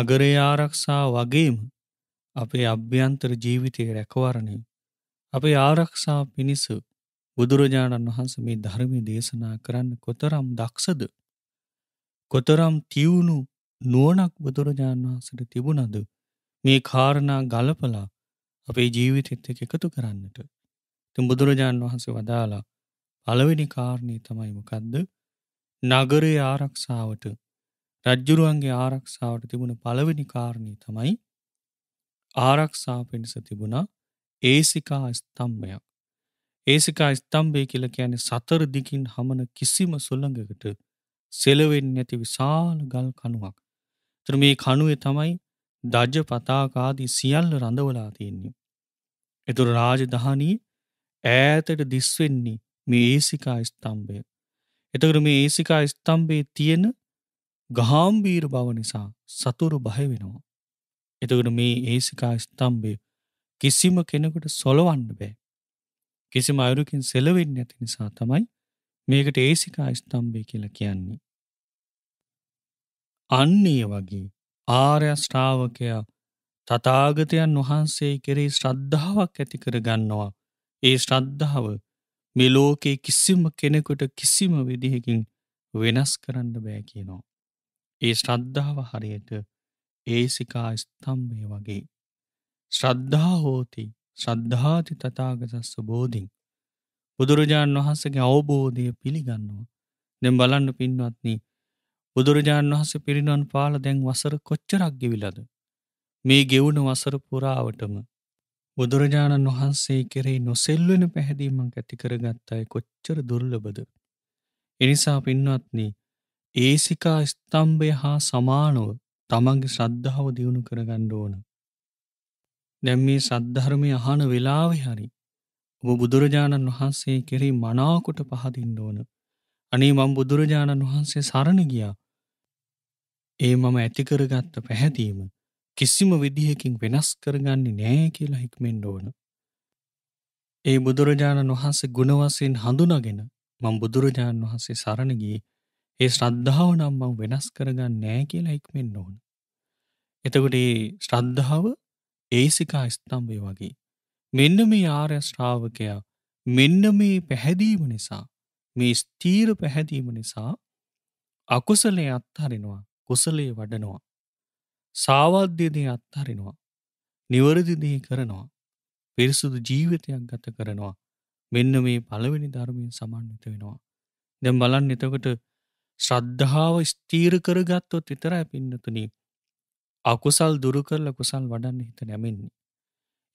නගරය ආරක්ෂා වගේම අපේ අභ්‍යන්තර ජීවිතය රැකවරණය අපේ ආරක්ෂා පිණිස බුදුරජාණන් වහන්ස මේ ධර්මය දේශනා කරන්න කොතරම් දක්ෂද කොතරම් තිවුණු නුවනක් බුදුරජාණන් වහන්සට තිබුණද මේ කාරණා ගලපලා අපේ ජීවිතත් එක එකතු කරන්නට ති බුදුරජාණන් වහන්සේ වදාලා පළවෙනි කාරණය තමයි මොකක්ද නගරේ ආරක්ෂාවට රජ්ජුරුවන්ගේ ආරක්ෂාවට තිබුණ පළවෙනි කාරණී තමයි ආරක්ෂා පිණිස තිබුණා ඒසිකා ස්තම්භයක් ඒසිකා ස්තම්භය කියල කියන සතර දිකින් හමන කිසිම සුල්ලඟකට සෙලවෙන් නැති විශාල ගල් කනුවක් තර මේ කනුවේ තමයි දජ්ජ පතාකාදී සියල්ල රඳවලා තියෙන්නේ එතුර රාජධානී ඈතට දිස්වෙන්නේ මේ ඒසිකා ස්තම්භය. එතකට මේ ඒසිකා ස්තම්භේ තියෙන ගහාම්බීර බව නිසා සතුරු බය වෙනවා. එතකට මේ ඒසිකා ස්තම්භය කිසිම කෙනෙකුට සොලවන්න බෑ. කිසිම අයුරුකින් සෙලවෙන්න ඇති නිසා තමයි මේකට ඒසිකා ස්තම්භය කියලා කියන්නේ. අන්නේ වගේ ආර්යශ්‍රාවකයා තතාගතයන් වහන්සේ කෙරෙහි ශ්‍රද්ධාවක් ඇති කර ගන්නවා ඒ ශ්‍රද්ධාව මේ ලෝකයේ කිසිම කෙනෙකුට කිසිම විදිහකින් වෙනස් කරන්න බෑ කියනවා. ඒ ශ්‍රද්ධාව හරියට ඒසිකා ස්තම්භය වගේ. ශ්‍රද්ධා හෝති ශ්‍රද්ධාති තතාගසස්ස බෝධින්. බුදුරජාණන් වහන්සගේ අවබෝධය පිළිගන්නවා. දෙම් බලන්න පින්වත්නී බුදුරජාණන් වහස පිරිනොන් පාල දැන් වසර කොච්චරක් ගෙවිලද. මේ ගෙවුණු වසර පුරාවටම බුදුරජාණන් වහන්සේ කෙරෙහි නොසෙල්වෙන පැහැදීමක් ඇතිකර ගත්තයි කොච්චර දුර්ලබද. එනිසා පින්වත්න ඒසිකා ස්තම්භය හා සමානව තමන්ගේ ශ්‍රද්ධාව දියුණු කරගණ්ඩ ඕන. දැම් මේ සද්ධර්මය අහන වෙලාවෙ හරි ඔබ බුදුරජාණන් වහන්සේ කෙරෙහි මනාකොට පහදින්න ඕන. අනේ මං බුදුරජාණන් වහන්සේ සරණ ගියා. ඒ මම ඇතිකරගත්ත පැහැදීම කිසිම විදිහකින් වෙනස් කරගන්නේ නෑ කියලා හික්මෙන්ඩ ඕන. ඒ බුදුරජාණන් වහන්සේ ගුණවසයෙන් හඳුනගෙන මං බුදුරජාණන් වහන්සේ සරණගී ඒ ශ්‍රද්ධාව නම් මං වෙනස් කරගන්න නෑ කියලා හික්මෙන්න්න ඕන. එතකොට ඒ ශ්‍රද්ධාව ඒසිකා ස්තම්භය වගේ. මෙන්න මේ ආර්ය ශ්‍රාවකයා මෙන්න මේ පැහැදීම නිසා මේ ස්තීර පැහැදීම නිසා අකුසලේ අත්හරිනවා කුසලේ වඩනවා සාවද්‍යදේ අත්හරිනවා. නිවරදිදේ කරනවා. පිරිසුදු ජීවිතයක් ගත කරනවා. මෙන්න මේ පළවෙනි ධර්මයෙන් සමන්විත වෙනවා. දැම් බලන් එතකට ශ්‍රද්ධාව ස්තීර කරගත්තොත් විතරයි පින්නතුනී අකුසල් දුරු කරලා කුසල් වඩන්න හිත නැමෙන්නේ.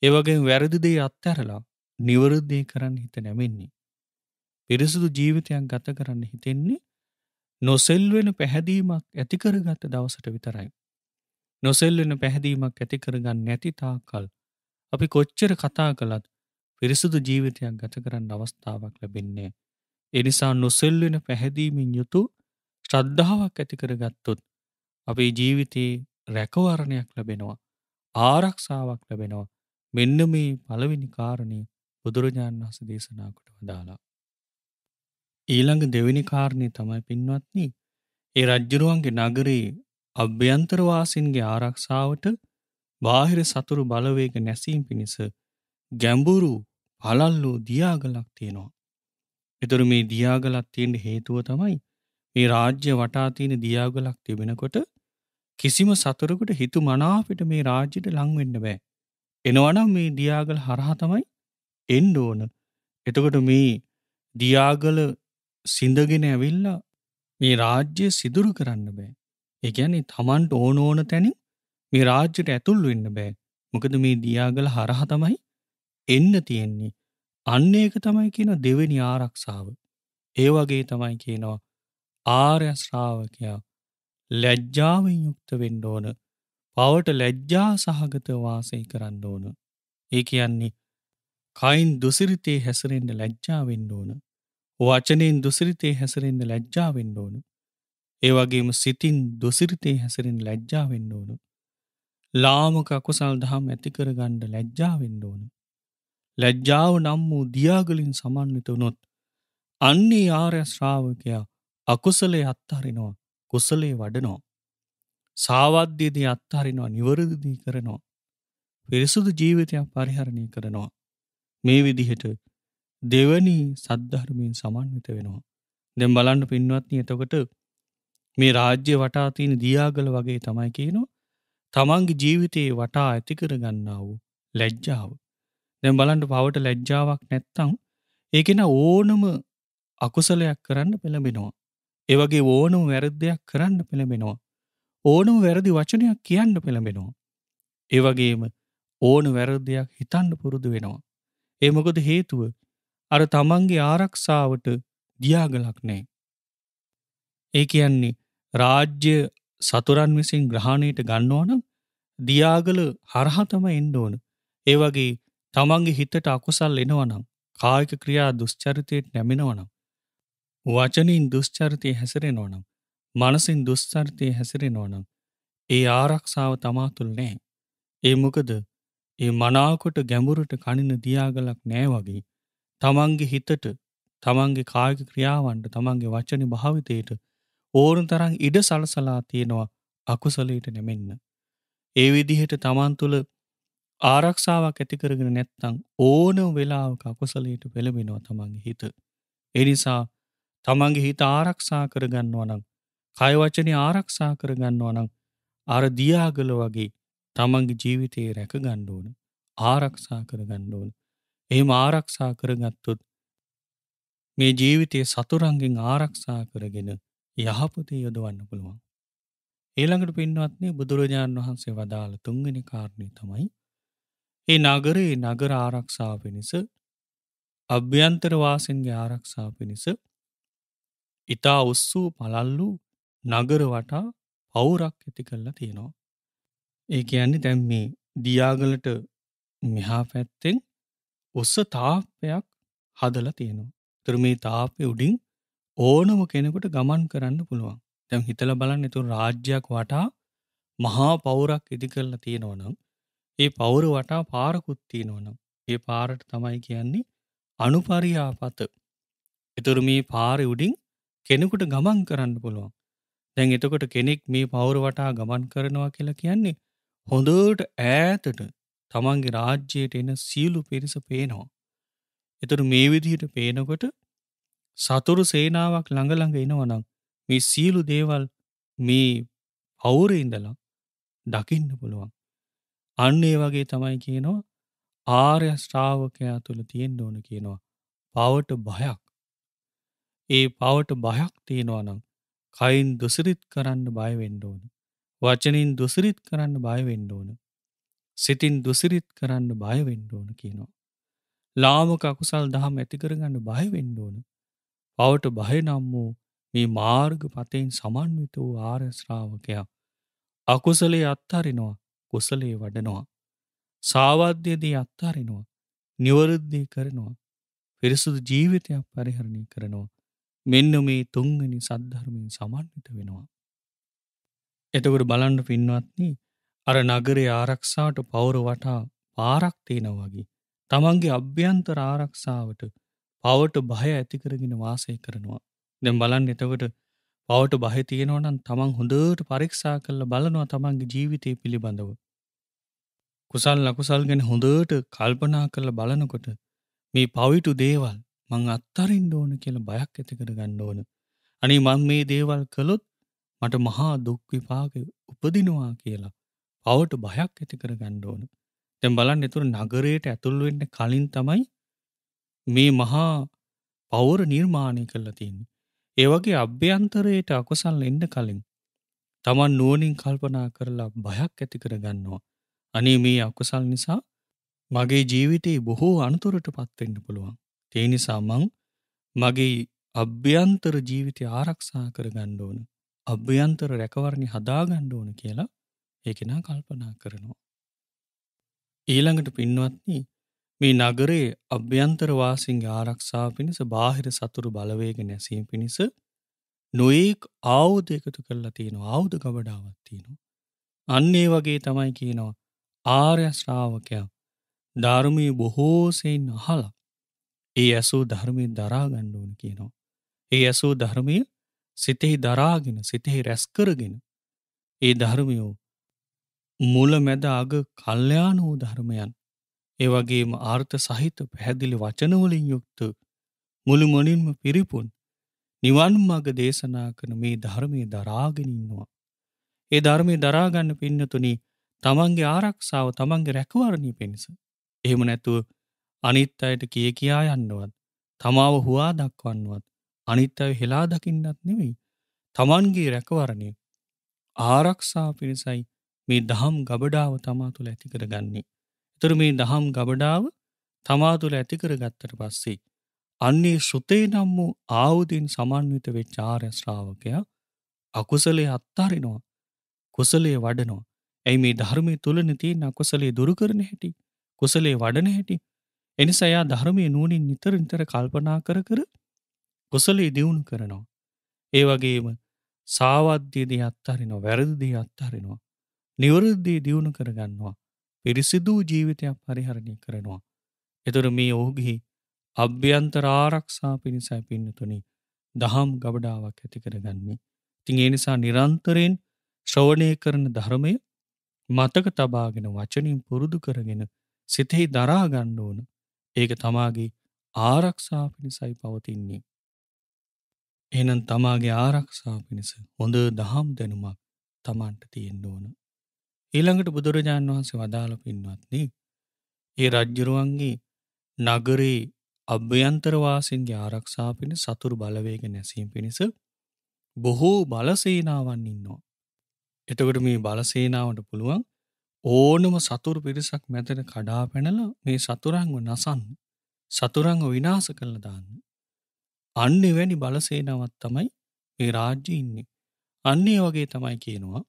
ඒවගේ වැරදි දේ අත්හැරලා නිවරදේ කරන්න හිත නැමෙන්නේ. පිරිසුදු ජීවිතයක් ගත කරන්න හිතෙන්නේ නොසෙල්වෙන පැහැදීමක් ඇතිකරගත්ත දවසට විතරයි. නොසෙල්ලෙන පැහැදීමක් ඇතිකරගන්න නැති තාකල් අපි කොච්චර කතා කළත් පිරිසුදු ජීවිතයක් ගත කරන්න අවස්ථාවක් ලැබෙන්නේ. එනිසා නොසෙල්ලෙන පැහැදීමින් යුතු ශ්‍රද්ධාවක් ඇතිකරගත්තොත් අපේ ජීවිතයේ රැකවරණයක් ලැබෙනවා ආරක්ෂාවක් ලැබෙනවා මෙන්න මේ පළවෙනි කාරණය බුදුරජාණන් වහස දේශනාකොට වදාලා. ඊළඟ දෙවෙනි කාරණය තමයි පින්වත්නි ඒ රජ්ජරුවන්ගේ නගරයේ අභ්‍යන්තරවාසින්ගේ ආරක්ෂාවට බාහිර සතුරු බලවේග නැසීම් පිණිස ගැඹුරු පලල්ලෝ දියාගලක් තියෙනවා. එතුරු මේ දියාගලක් තියෙන්ට හේතුව තමයි මේ රාජ්‍ය වටාතියන දියාගලක් තිබෙනකොට කිසිම සතුරකට හිතු මනාපිට මේ රාජ්‍යට ලංවෙන්න බෑ. එනවනම් මේ දියාගල හරහා තමයි එන්ඩ ඕන එතකොට මේ දියාගල සිඳගෙන ඇවිල්ලා මේ රාජ්‍ය සිදුරු කරන්න බෑ. එකැනි තමන්ට ඕන ඕන තැනින් මේ රාජ්‍යට ඇතුල් වෙන්න බෑ මොකද මේ දියාගල හරහ තමයි එන්න තියෙන්නේ අන්න ඒක තමයි කියන දෙවෙනි ආරක්ෂාව ඒ වගේ තමයි කියනවා ආර්ය ශ්‍රාවකයා ලැජ්ජාවෙන් යුක්ත වෙන්න ඕන පවට ලැජ්ජා සහගත වාසය කරන්න ඕන ඒ කියන්නේ කයින් දුසිරිතේ හැසරෙන්ට ලැජ්ජා වෙන්න ඕන වචනයෙන් දුසිරිතේ හැසරෙන්ට ලැජ්ජා වෙන්න ඕන ඒවගේම සිතින් දොසිරිතේ හැසිරෙන් ලැජ්ජාවෙන්න ඕනු. ලාමක අකුසල් දහම් ඇතිකරගණ්ඩ ලැජ්ජාවෙන්න ඕන. ලැජ්ජාව නම් වූ දියාගලින් සමන්විත වනොත් අන්නේ ආර්ය ශ්‍රාවකයා අකුසලේ අත්හරිනවා කුසලේ වඩනෝ. සාවද්‍යයේදී අත්හරිනවා නිවරදිදී කරනවා. පිරිසුදු ජීවිතයක් පරිහරණය කරනවා. මේ විදිහට දෙවනී සද්ධර්මයෙන් සමන්විත වෙනවා. දෙම් බලන්න පින්වත්නී එතකට මේ රාජ්‍ය වටා තියෙන දියාගල වගේ තමයි කියනවා තමන්ගේ ජීවිතයේ වටා ඇති කරගන්නා වූ ලැජ්ජාව. දැන් බලන්න පවට ලැජ්ජාවක් නැත්තම් ඒකෙන ඕනම අකුසලයක් කරන්න පෙළඹෙනවා. ඒ වගේ ඕනම වැරද්දයක් කරන්න පෙළඹෙනවා. ඕනම වැරදි වචනයක් කියන්න පෙළඹෙනවා. ඒ වගේම ඕන වැරද්දයක් හිතන්න පුරුදු වෙනවා. ඒ මොකද හේතුව අර තමන්ගේ ආරක්ෂාවට දියාගලක් නෑ. ඒ කියන්නේ රාජ්‍ය සතුරන් විසින් ග්‍රහණයට ගන්නවනම් දියාගල හරහතම එන්න ඕන. ඒවගේ තමන්ගේ හිතට අකුසල් එනවනම් කායික ක්‍රියා දුෂ්චරිතයට නැමෙනවනම්. වචනින් දුෂ්චරිතය හැසිරෙනවනම් මනසින් දුස්චරිතය හැසිරෙනවනම් ඒ ආරක්ෂාව තමාතුල් නෑ. ඒ මොකද ඒ මනාකොට ගැඹුරට කනින දියාගලක් නෑ වගේ තමන්ගේ හිතට තමන්ගේ කායක ක්‍රියාවන්ට තමන්ගේ වචන භාවිතයට ඕරුන් තරං ඉඩ සලසලා තියෙනවා අකුසලයට නෙමෙන්න. ඒ විදිහට තමන් තුළ ආරක්ෂාවක් ඇතිකරගෙන නැත්තං ඕන වෙලාවක අකුසලයට පෙළබෙනවා තමන්ගේ හිත. එනිසා තමන්ගේ හිත ආරක්ෂා කරගන්නවා නම් කයවචනය ආරක්ෂා කරගන්නවා නම් අර දියාගල වගේ තමන්ගේ ජීවිතයේ රැකගන්න ඕන ආරක්ෂා කරගන්න ඕන. එහෙම ආරක්ෂා කරගත්තොත් මේ ජීවිතයේ සතුරන්ගෙන් ආරක්ෂා කරගෙන යහපතේ යොදවන්න පුළුවන්. ඒළඟට පින්වත්නේ බුදුරජාණන් වහන්සේ වදාළ තුන්වෙනි කාරණය තමයි. ඒ නගරයේ නගර ආරක්ෂාව පිණිස අභ්‍යන්තරවාසින්ගේ ආරක්ෂාව පිණිස ඉතා උස්සූ පලල්ලු නගර වටා පවුරක් ඇති කරලා තියෙනවා. ඒ කියන්නේ දැම් මේ දියාගලට මෙහා පැත්තෙන් උස්ස තාපයක් හදලා තියෙනවා. තර මේ තාපය උඩින් ඕනම කෙනෙකුට ගමන් කරන්න පුළුවන් තැම් හිතල බලන්න එතු රාජ්‍යයක් වටා මහා පවුරක් ඉදි කරලා තියෙනවනම් ඒ පවුරු වටා පාරකුත්තියෙනවනම් ඒ පාරට තමයි කියන්නේ අනුපරියාපත එතුරු මේ පාරි උඩින් කෙනෙකුට ගමන් කරන්න පුළුවන් දැන් එතකොට කෙනෙක් මේ පවුර වටා ගමන් කරනවා කියලා කියන්නේ හොඳට ඈතට තමන්ගේ රාජ්‍යයට එන සියලු පිරිස පේනවා එතුරු මේ විදිහට පේනකොට සතුරු සේනාවක් ළඟළඟ එනවනම් මේ සියලු දේවල් මේ අවුරඉඳලා දකින්න පුළුවන්. අන්න ඒ වගේ තමයි කියනවා ආර්ය ශ්‍රාවකයා තුළ තියෙන්න්න ඕන කියනවා. පවට බයක්. ඒ පවට බයක් තියෙනවනම් කයින් දුසිරිත් කරන්න බයවෙන්න ඕන. වචනින් දුසිරිත් කරන්න බයවෙන්න ඕන. සිතින් දුසිරිත් කරන්න බයවෙන්න ඕන කියනවා. ලාමක අකුසල් දහම් ඇතිකරගන්න බයවෙන්න ඕන. පවට බයනම් වූ මේ මාර්ග පතයෙන් සමන්විත වූ ආරශ්‍රාවකයා. අකුසලේ අත්හරිනවා කුසලේ වඩනවා. සාවද්‍යදී අත්හරිනවා නිවරද්දී කරනවා. පිරිසුදු ජීවිතයක් පරිහරණය කරනවා. මෙන්න මේ තුංගනි සද්ධර්මයෙන් සමන්විත වෙනවා. එතකොට බලන්න පින්වත්නී අර නගරේ ආරක්ෂාවට පවුර වටා පාරක් තියෙනවා වගේ තමන්ගේ අභ්‍යන්තර ආරක්ෂාවට පවට බය ඇතිකරගෙන වාසය කරනවා. දෙම් බලන් එතකට පවට බහි තියෙනවනන් තමන් හොඳට පරීක්ෂා කරල බලනවා තමන්ගේ ජීවිතය පිළිබඳව. කුසල් ලකුසල් ගැන හොඳට කල්පනා කරල බලනකොට මේ පවිටු දේවල් මං අත්තරින් ඕන කියල බයක් ඇතිකර ගන්න ඕන. අනි මං මේ දේවල් කළොත් මට මහා දුක්විපාක උපදිනවා කියලා පවට බයක් ඇතිකර ගණ්ඩ ඕන. තැම් බලන් එතුර නගරයට ඇතුල්වෙන්න කලින් තමයි මේ මහා පවුර නිර්මාණය කරලා තියන්නේ. ඒවගේ අභ්‍යන්තරයට අකුසල් එන්න කලින්. තමන් නුවනින් කල්පනා කරලා බයක් ඇති කරගන්නවා. අනේ මේ අකුසල් නිසා මගේ ජීවිතයේ බොහෝ අනතුරට පත්වෙන්න පුළුවන්. ඒ නිසා මං මගේ අභ්‍යන්තර ජීවිතය ආරක්ෂා කරගන්න ඕන. අභ්‍යන්තර රැකවරණි හදාගන්න ඕන කියලා ඒකෙනා කල්පනා කරනවා. ඊළඟට පින්වත්නි මේ නගරේ අභ්‍යන්තරවාසින්ගේ ආරක්ෂාව පිණිස බාහිර සතුරු බලවේග නැසීම් පිණිස නොයෙක් ආවුධ එකතු කරලා තියෙනවා ආවුධ ගබඩාවත් තියෙනවා. අන්නේ වගේ තමයි කියනවා ආර්යශ්‍රාවකයා ධර්මී බොහෝසයෙන් අහලා ඒ ඇසූ ධර්මය දරාගණ්ඩුවන කියනවා. ඒ ඇසූ ධර්මය සිතෙහි දරාගෙන සිතෙහි රැස්කරගෙන ඒ ධර්මයෝ මුල මැද අග කල්්‍යයානූ ධර්මයන් ඒවගේම ආර්ථ සහිත පැහැදිලි වචනවලින් යුක්ත මුළු මොනින්ම පිරිපුන් නිවන් මග දේශනා කන මේ ධර්මය දරාගෙනඉන්නවා. ඒ ධර්මය දරාගන්න පින්නතුනි තමන්ගේ ආරක්ෂාව තමන්ගේ රැකවරණී පිණිස. එහෙම නැතුව අනිත් අයට කිය කියා යන්නවත් තමාව හුවා දක්වන්නවත් අනිත් අය හෙලා දකින්නත් නෙවෙයි තමන්ගේ රැකවරණය ආරක්ෂා පිණිසයි මේ දහම් ගබඩාව තමා තුළ ඇතිකර ගන්නේ. එතර මේ දහම් ගබඩාව තමා තුළ ඇතිකර ගත්තට පස්සේ. අන්නේ ශෘතේ නම් වූ ආවුදින් සමන්විත වෙච් ආර්යශ්‍රාවකයා අකුසලේ අත්තාරිනවා කුසලේ වඩනවා. ඇයි මේ ධර්මය තුළන තියෙන් අකුසලේ දුරුකරන හැටි කුසලේ වඩන හැටි එනිසයා ධර්මය නූනින් නිතර නිතර කල්පනා කර කර කුසලේ දියුණු කරනවා. ඒ වගේම සාවද්‍යයේදී අත්හරිනවා වැරදිදී අත්හරිනවා. නිවරද්දී දියුණු කරගන්නවා. පිරිසිදූ ජීවිතයක් පරිහරණය කරනවා. එතුර මේ ඔහුගේ අභ්‍යන්තර ආරක්ෂා පිණිසයි පින්නතුනි දහම් ගබඩාවක් ඇති කරගන්නේ. තින් එනිසා නිරන්තරයෙන් ශ්‍රවණය කරන ධර්මය මතක තබාගෙන වචනින් පුරුදු කරගෙන සිතෙහි දරාගන්න ඕන ඒක තමාගේ ආරක්ෂා පිණිසයි පවතින්නේ. එනම් තමාගේ ආරක්ෂා පිණිස හොඳ දහම් දැනුමක් තමන්ට තියෙන්න ඕන. ඊළඟට බුදුරජාණන් වහන්සේ වදාළ පින්වත්නි ඒ රජ්ජුරුවන්ගේ නගරේ අභ්‍යන්තරවාසින්ගේ ආරක්ෂා පිණිස සතුරු බලවේග නැසීම පිණිස බොහෝ බලසේනාවන් ඉන්නවා. එතකොට මේ බලසේනාවට පුළුවන් ඕනම සතුරු පිරිසක් මැතට කඩා පැනල මේ සතුරංව නසන්න සතුරංග විනාස කරල දාන්න. අන්න වැනි බලසේනාවත් තමයි මේ රාජ්‍ය ඉන්නේ. අන්නේ වගේ තමයි කියනවා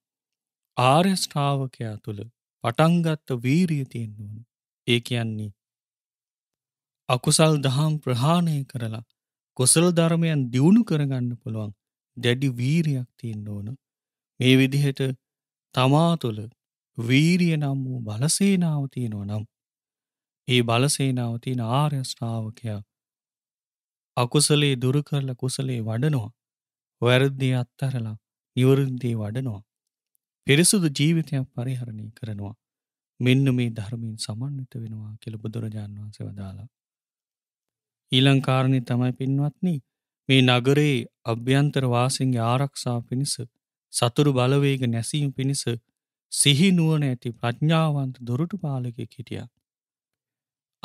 ආර්යශ්‍රාවකයා තුළ පටන්ගත්ත වීරිය තියෙන්න්න ඕන ඒ කියන්නේ අකුසල් දහම් ප්‍රහාණය කරලා කොසල් ධර්මයන් දියුණු කරගන්න පුළුවන් දැඩි වීරයක් තියෙන්න්න ඕන මේ විදිහට තමා තුළ වීරිය නම් වූ බලසේනාව තියෙනව නම් ඒ බලසේනාව තියෙන ආර්යශ්‍රාවකයා අකුසලේ දුරකරල කුසලේ වඩනවා වැරද්දේ අත්තරලා නිවරුන්දේ වඩනවා පිරිසුදු ජීවිතයක් පරිහරණය කරනවා. මෙන්න මේ ධර්මින් සමන්විත වෙනවා කෙළ බුදුරජාණන් වහන්සේ වදාලා. ඊලංකාරණය තමයි පින්වත්න මේ නගරයේ අභ්‍යන්තරවාසින්ගේ ආරක්ෂා පිණිස සතුරු බලවේග නැසීම් පිණිස සිහිනුවන ඇති ප්‍රඥාවන්ත දුරටු පාලක හිටිය.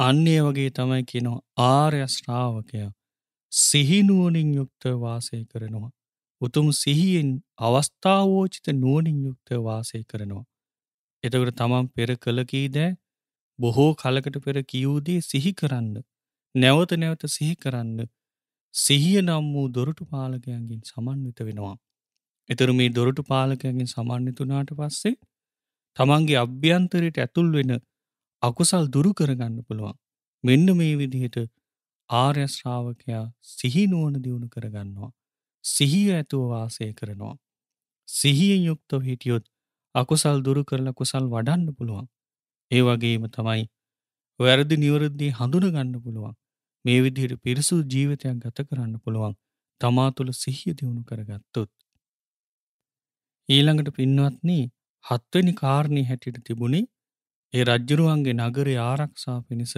අන්නේ වගේ තමයි කියනවා ආර්ය ශ්‍රාවකයා සිහිනුවනින් යුක්ත වාසය කරනවා. උතුම් සිහියෙන් අවස්ථාවෝචිත නුවනින් යුක්ත වාසය කරනවා. එතකට තමන් පෙර කළකී දෑ බොහෝ කලකට පෙර කියවූදේ සිහි කරන්න. නැවත නැවත සිහි කරන්න. සිහිය නම් වූ දොරටු පාලකයන්ගෙන් සමන්විත වෙනවා. එතරු මේ දොරටු පාලකයන්ගෙන් සමන්විතුනාට පස්සේ තමන්ගේ අභ්‍යන්තරයට ඇතුල් වෙන අකුසල් දුරු කරගන්න පුළුවන්. මෙන්න මේ විදිහට ආර්යශ්‍රාවකයා සිහිනුවන දියුණු කරගන්නවා. සිහිය ඇතුව වාසය කරනවා. සිහියෙන් යුක්තව හිටියොත් අකුසල් දුරු කරලා කුසල් වඩන්න පුළුවන්. ඒ වගේම තමයි වැරදි නිවරද්දී හඳුනගන්න පුළුවන්. මේ විදිහට පිරිසු ජීවිතයක් ගත කරන්න පුළුවන්. තමා තුළ සිහිය දියුණු කරගත්තොත්. ඊළඟට පින්වත්න්නේ හත්වනි කාරණය හැටිට තිබුණේ ඒ රජ්ජරුවන්ගේ නගරය ආරක්ෂා පිණිස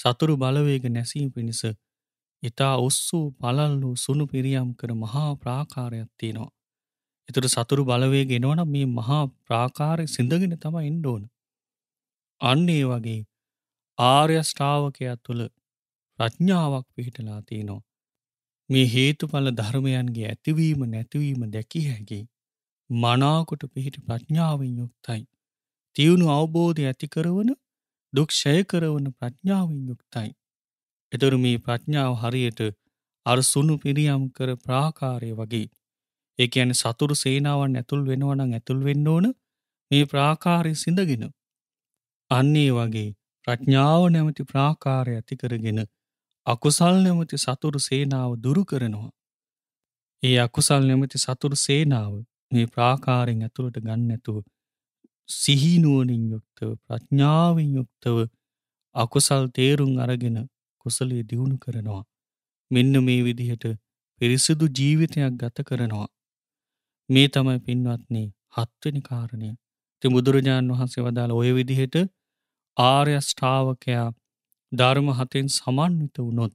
සතුරු බලවේග නැසීම් පිණිස ඉතා ඔස්සූ පලල්ලු සුළු පිරියම් කර මහා ප්‍රාකාරයක් තියෙනවා. එතුට සතුරු බලවේ ගෙනවන මේ මහා ප්‍රාකාරය සිඳගෙන තම ඉන්ඩෝන. අන්නේ වගේ ආර්යෂ්ඨාවකයක් තුළ ප්‍රඥාවක් පිහිටලා තියනවා. මේ හේතුඵල ධර්මයන්ගේ ඇතිවීම නැතිවීම දැකි හැකි. මනාකොට පිහිටි ප්‍රඥාවෙන් යුක්තයි. තියුණු අවබෝධය ඇතිකරවන දුක්ෂය කරවන ප්‍රඥාවෙන් යුක්තයි. එතරු මේ ප්‍රඥාව හරියට අර සුනු පිරියම් කර ප්‍රාකාරය වගේ ඒ ඇන සතුරු සේනාවන් ඇතුල් වෙනවනං ඇතුල් වෙන්න ඕන මේ ප්‍රාකාරය සිඳගෙන අන්නේ වගේ ප්‍රඥාව නැමති ප්‍රාකාරය ඇති කරගෙන අකුසල් නැමති සතුරු සේනාව දුරු කරනවා ඒ අකුසල් නැමති සතුරු සේනාව මේ ප්‍රාකාරෙන් ඇතුළට ගන්න ඇතුව සිහිනුවනින් යුක්තව ප්‍රඥාවෙන් යුක්තව අකුසල් තේරුම් අරගෙන කුසලයේ දියුණු කරනවා. මෙන්න මේ විදිහට පිරිසිදු ජීවිතයක් ගත කරනවා. මේ තමයි පින්වත්න්නේ හත්වනි කාරණය. ති බුදුරජාණන් වහන්සේ වදාළ ඔය විදිහට ආර්යෂ්ඨාවකයා ධර්ම හතෙන් සමන්විත වුණොත්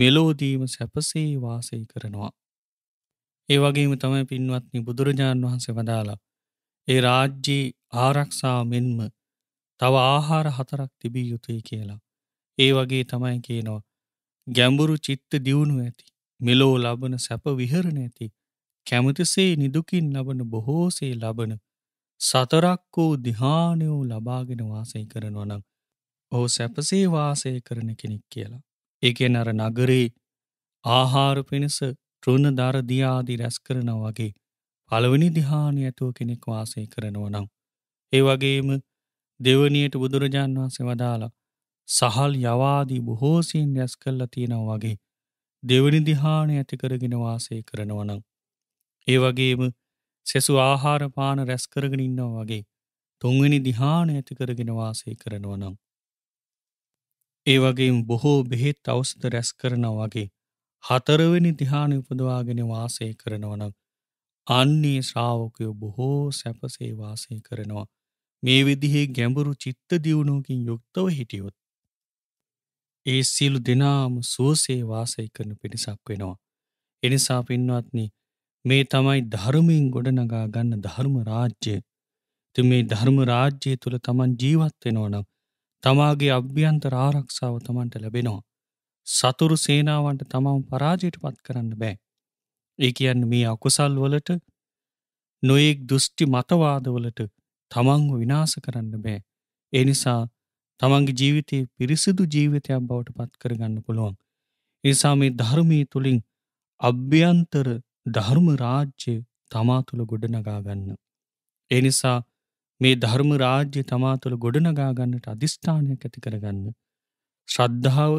මෙලෝදීම සැපසේ වාසය කරනවා. ඒ වගේම තමයි පින්වත්නි බුදුරජාණන් වහන්සේ වදාලා. ඒ රාජ්‍යයේ ආරක්ෂාව මෙන්ම තව ආහාර හතරක් තිබිය යුතුයි කියලා. ඒ වගේ තමයි කියනවා. ගැඹුරු චිත්ත දියුණු ඇති. මෙලෝ ලබන සැප විහරණ ඇති. කැමතිසේ නිදුකින් ලබන බොහෝසේ ලබන සතරක් වූ දිහානයෝ ලබාගෙන වාසය කරනවනම් ඕ සැපසේ වාසය කරන කෙනෙක් කියලා. එකෙන් අර නගරේ ආහාර පිණිස ටෘුණ දරදියාදී රැස් කරන වගේ පළවනි දිහානි ඇතුව කෙනෙක් වාසය කරනවනම්. ඒ වගේම දෙවනියට බුදුරජාන් වහන්සේ වදාලා සහල් යවාදී බොහෝසින් රැස් කල්ල තියෙනව වගේ දෙවනි දිහාන ඇතිකරගෙන වාසය කරනවනං. ඒ වගේම සෙසු ආහාරපාන රැස්කරගෙන ඉන්නව වගේ තුන්වෙනි දිහාන ඇතිකරගෙන වාසය කරනවනං. ඒ වගේම බොහෝ බෙහෙත් අවස්ථ රැස් කරනව වගේ හතරවෙනි දිහාන උපදවාගෙන වාසය කරනවනම් අන්නේ ශ්‍රාවකයෝ බොහෝ සැපසේ වාසය කරනවා මේ විදිහේ ගැඹුරු චිත්ත දියුණුවකින් යුක්තව හිටියොත් ඒ සියලු දෙනාම සුවසේ වාසය කරන පිරිසක් වෙනවා. එනිසා පින්වත්නි මේ තමයි ධර්මයෙන් ගොඩනගා ගන්න ධර්ම රාජ්‍ය. ති මේ ධර්ම රාජ්‍යය තුළ තමන් ජීවත් වෙනවනම් තමාගේ අභ්‍යන්තර ආරක්ෂාව තමන්ට ලැබෙනවා. සතුරු සේනාවන්ට තමම් පරාජයට පත් කරන්න බෑ. ඒ කියන්න මේ අකුසල් වලට නොයෙක් දෘෂ්ටි මතවාදවලට තමන්ව විනාස කරන්න බෑ. එනිසා තමන්ගේ ජීවිතයේ පිරිසිදු ජීවිතයක් බවට පත් කරගන්න පුළුවන්. ඒසා මේ ධර්මය තුළින් අභ්‍යන්තර ධර්ම රාජ්‍ය තමා තුළ ගොඩනගාගන්න. ඒ නිසා මේ ධර්ම රාජ්‍ය තමා තුළ ගොඩනගාගන්නට අධිෂ්ඨානයක් ඇති කරගන්න. ශ්‍රද්ධාව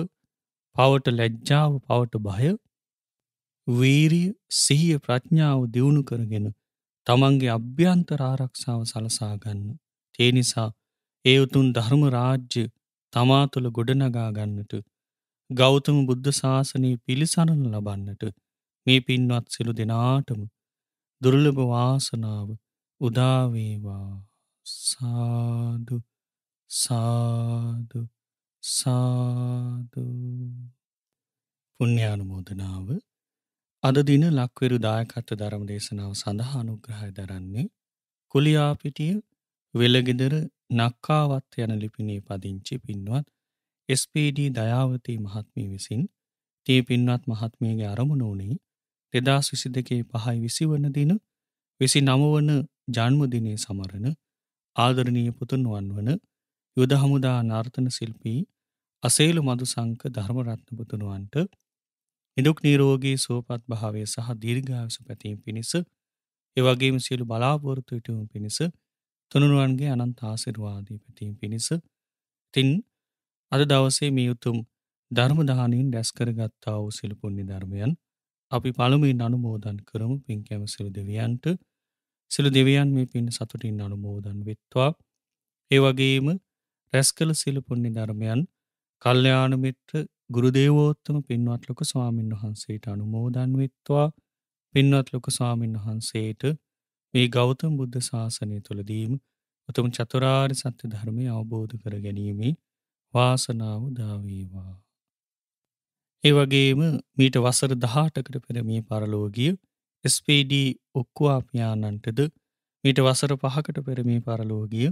පවට ලැජ්ජාව පවට භය වීරිය සිහිය ප්‍රඥාව දියුණු කරගෙන තමන්ගේ අභ්‍යන්තර ආරක්ෂාව සලසාගන්න. තේ නිසා ඒ උතුන් ධර්ම රාජ්‍ය තමා තුළ ගොඩනගා ගන්නට ගෞතම බුද්ධ ශාසනය පිළිසරණ ලබන්නට මේ පින්වත් සිලු දෙනාටම දුර්ලභ වාසනාව උදාවේවා සාදු සාදු සාදු පුුණ්‍යානුමෝදනාව අද දින ලක්වෙරු දායකත්ව ධරම දේශනාව සඳහා අනුග්‍රහය දරන්නේ කුලියාපිටිය වෙලගෙදර නක්කාවත් යන ලිපිනේ පදිංචි පින්වත් ස්පඩ දයාවතී මහත්මී විසින් තේ පින්වත් මහත්මියගේ අරමුණෝනේ දෙදා විසි දෙකේ පහයි විසිවන දින විසි නමවන ජන්මදිනය සමරණ ආදරණීය පුතුන්වන් වන යුද හමුදා නාර්ථන සිල්පී අසේලු මදු සංක ධර්මරත්න පුතුනුවන්ට නිදුක් නීරෝගී සෝපත් භාවය සහ දීර්ඝාවසු පැතිීම් පිණිස එවගේම සියලු බලාපොරොත්තු ඉටුම් පිණිස තුනුරුවන්ගේ අනන්ත ආසිරවාදී පැතිීම් පිණිස තින් අද දවසේ මියුතුම් ධර්මදානීන් ඩැස්කර ගත්තාව සිලපුුණි ධර්මයන් අපි පළමින් අනුමෝදන් කරම පින්කැම සිරු දෙවියන්ට සිළු දෙවියන් මේ පින් සතුටින් අනුමෝදන් වෙත්වා ඒවගේම රැස්කල සිලපුුණි ධර්මයන් කල්්‍යයානමිත්‍ර ගුරුදේවෝත්තම පින්වත්ලොක ස්වාමින් වහන්සේට අනුමෝදන් වෙත්වා පින්වත්ලොක ස්වාමින් වහන්සේට ඒ ගෞතම් බුද්ධ ශාසනය තුළදීම උතුම් චතුරාර් සත්‍ය ධර්මය අවබෝධ කර ගැනීමේ වාසනාව දාවේවා. ඒ වගේම මීට වසර දහටකට පෙරමී පරලෝගිය ස්පේඩී ඔක්වාපියාණන්ටද මීට වසර පහකට පෙරමී පරලෝගිය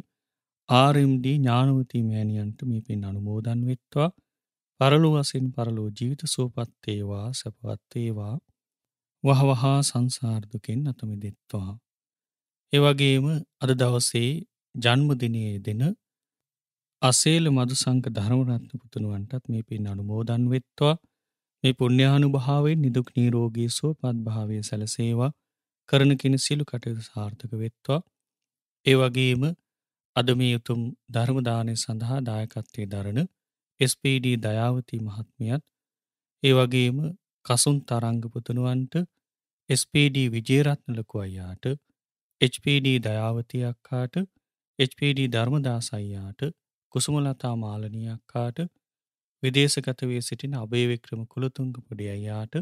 ආරම්ඩ ඥානවතිමෑණියන්ට මේ පින් අනුමෝදන් වෙත්වා පරලුවසින් පරලෝ ජීවිත සූපත්තේවා සැපවත්තේවා වහවහා සංසාර්ධකෙන් අතමි දෙත්වා. ඒවගේම අද දවසේ ජන්මදිනයේ දෙන අසේල මදු සංක ධර්මරත්න පුතුනුවන්ටත් මේ පින් අනුමෝදන් වෙත්වා මේ පුුණ්‍යානු භාවෙන් නිදුක් නීරෝගී සෝ පත් භාවය සැලසේවා කරන කෙන සිලු කටයුතු සාර්ථක වෙත්වා ඒවගේම අද මේ යුතුම් ධර්මදානය සඳහා දායකත්වය දරන SPD දයාවති මහත්මියත් ඒවගේම කසුන් තරංග පුතුනුවන්ට SPD විජේරත්නලකු අයියාට HPD දයාවතියක්කාට HPD ධර්මදාසයියාට කුසුමලතා මාලනයක්කාට විදේශගතවී සිටින අභේවික්‍රම කුළතුංග පොඩි අයියාට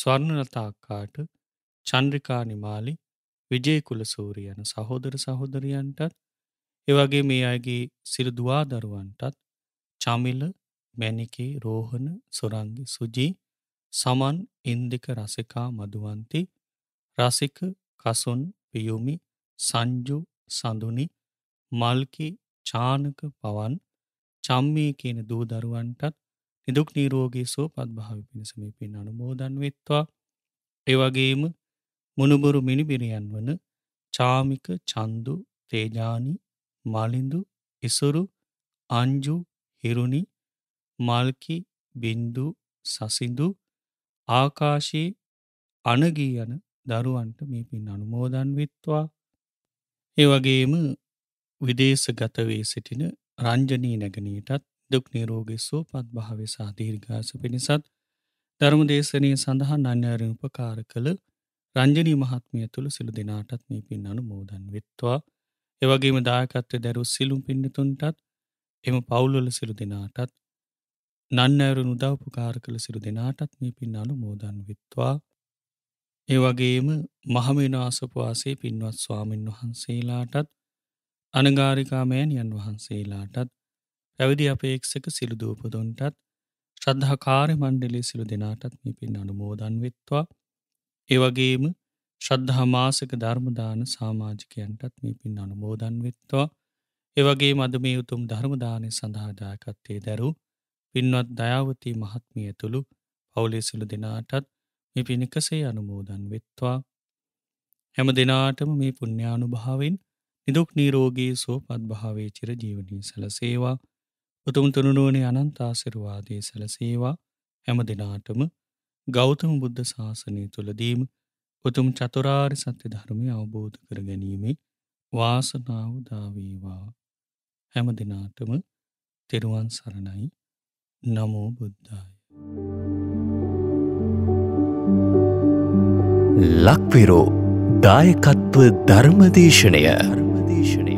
ස්වර්ණලතාක්කාට චන්ද්‍රිකා නිමාලි විජයකුල සූරියන සහෝදර සහෝදරියන්ටත් එවගේ මේ අයගේ සිරු දවාදරුවන්ටත් චමිල මැනිකේ රෝහණ සොරංගි සුජී සමන් ඉන්දික රසිකා මදුවන්ති රසික කසුන් පියුමි සංජු සඳුනි මල්කි චානක පවන් චම්මී කියන දූ දරුවන්ටත් නිදුක් නීරෝගේ සෝ පත්භාව පිණසමේ පින් අනුමෝදන් වෙත්වා එවගේම මුණුබුරු මිනිබිරියන් වන චාමික චන්දු තේජානි මලින්දු ඉසුරු අංජු හිරුණි මල්කි බින්දු සසිදු ආකාශයේ අනගී යන දරුවන්ට මේ පින් අනුමෝදන් විත්වා ඒවගේම විදේශගතවේ සිටින රංජනී නැගනීටත් දුක් නිරෝගෙ සෝපත් භාවසා දීර්ඝාස පිණිසත් ධර්ම දේශනය සඳහා අන්‍යරූපකාර කළ රංජනී මහත්මිය තුළ සිළු දෙනාටත් මේ පින් අනුමෝදන් විත්වා එවගේම දායකත්ව දැරු සිලුම් පින්නතුන්ටත් එම පවුල්වල සිළු දෙනාටත් නන්නඇරු නුදවපුකාර කළ සිරු දෙනාටත් මේ පින් අනුමෝදන් විත්වා ඒ වගේම මහමිනාසපවාසේ පින්වත් ස්වාමින් වහන්සේලාටත් අනගාරිකාමෑණියන් වහන්සේලාටත් පැවිදි අපේක්ෂක සිළුදූපදොන්ටත් ශ්‍රද්ධහකාරය මණ්ඩලි සිළු දෙනාටත් මේ පින් අනුමෝදන් වෙත්වා ඒවගේම ශ්‍රද්ධහමාසක ධර්මදාන සාමාජිකයන්ටත් මේ පින් අනුමෝදන් වෙත්වා ඒවගේ මද මේ උතුම් ධර්මදානය සඳහාදායකත්තේ දැරු පින්වත් දයාවතී මහත්මිය තුළු පවුලේ සිළු දෙනාටත් මේ පිණිකසේ අනුමෝදන් වෙත්වා හැම දෙනාටම මේ පුුණ්‍යානු භාවෙන් නිදුක් නීරෝගී සෝපත් භාවේ චිර ජීවනී සලසේවා උතුම් තුනුණුවනේ අනන්තාසිරවාදය සැලසේවා හැම දෙනාටම ගෞතම බුද්ධ ශාසනය තුළදීම උතුම් චතුරාර් සත්‍ය ධර්මය අවබෝධ කර ගැනීමේ වාසනාව දාවීවා හැම දෙනාටම තෙරුවන් සරණයි නමෝ බුද්ධාය. Thank you. ලක්වෙරෝ දායකත්ව ධර්මදේශනය ධර්මදේශනය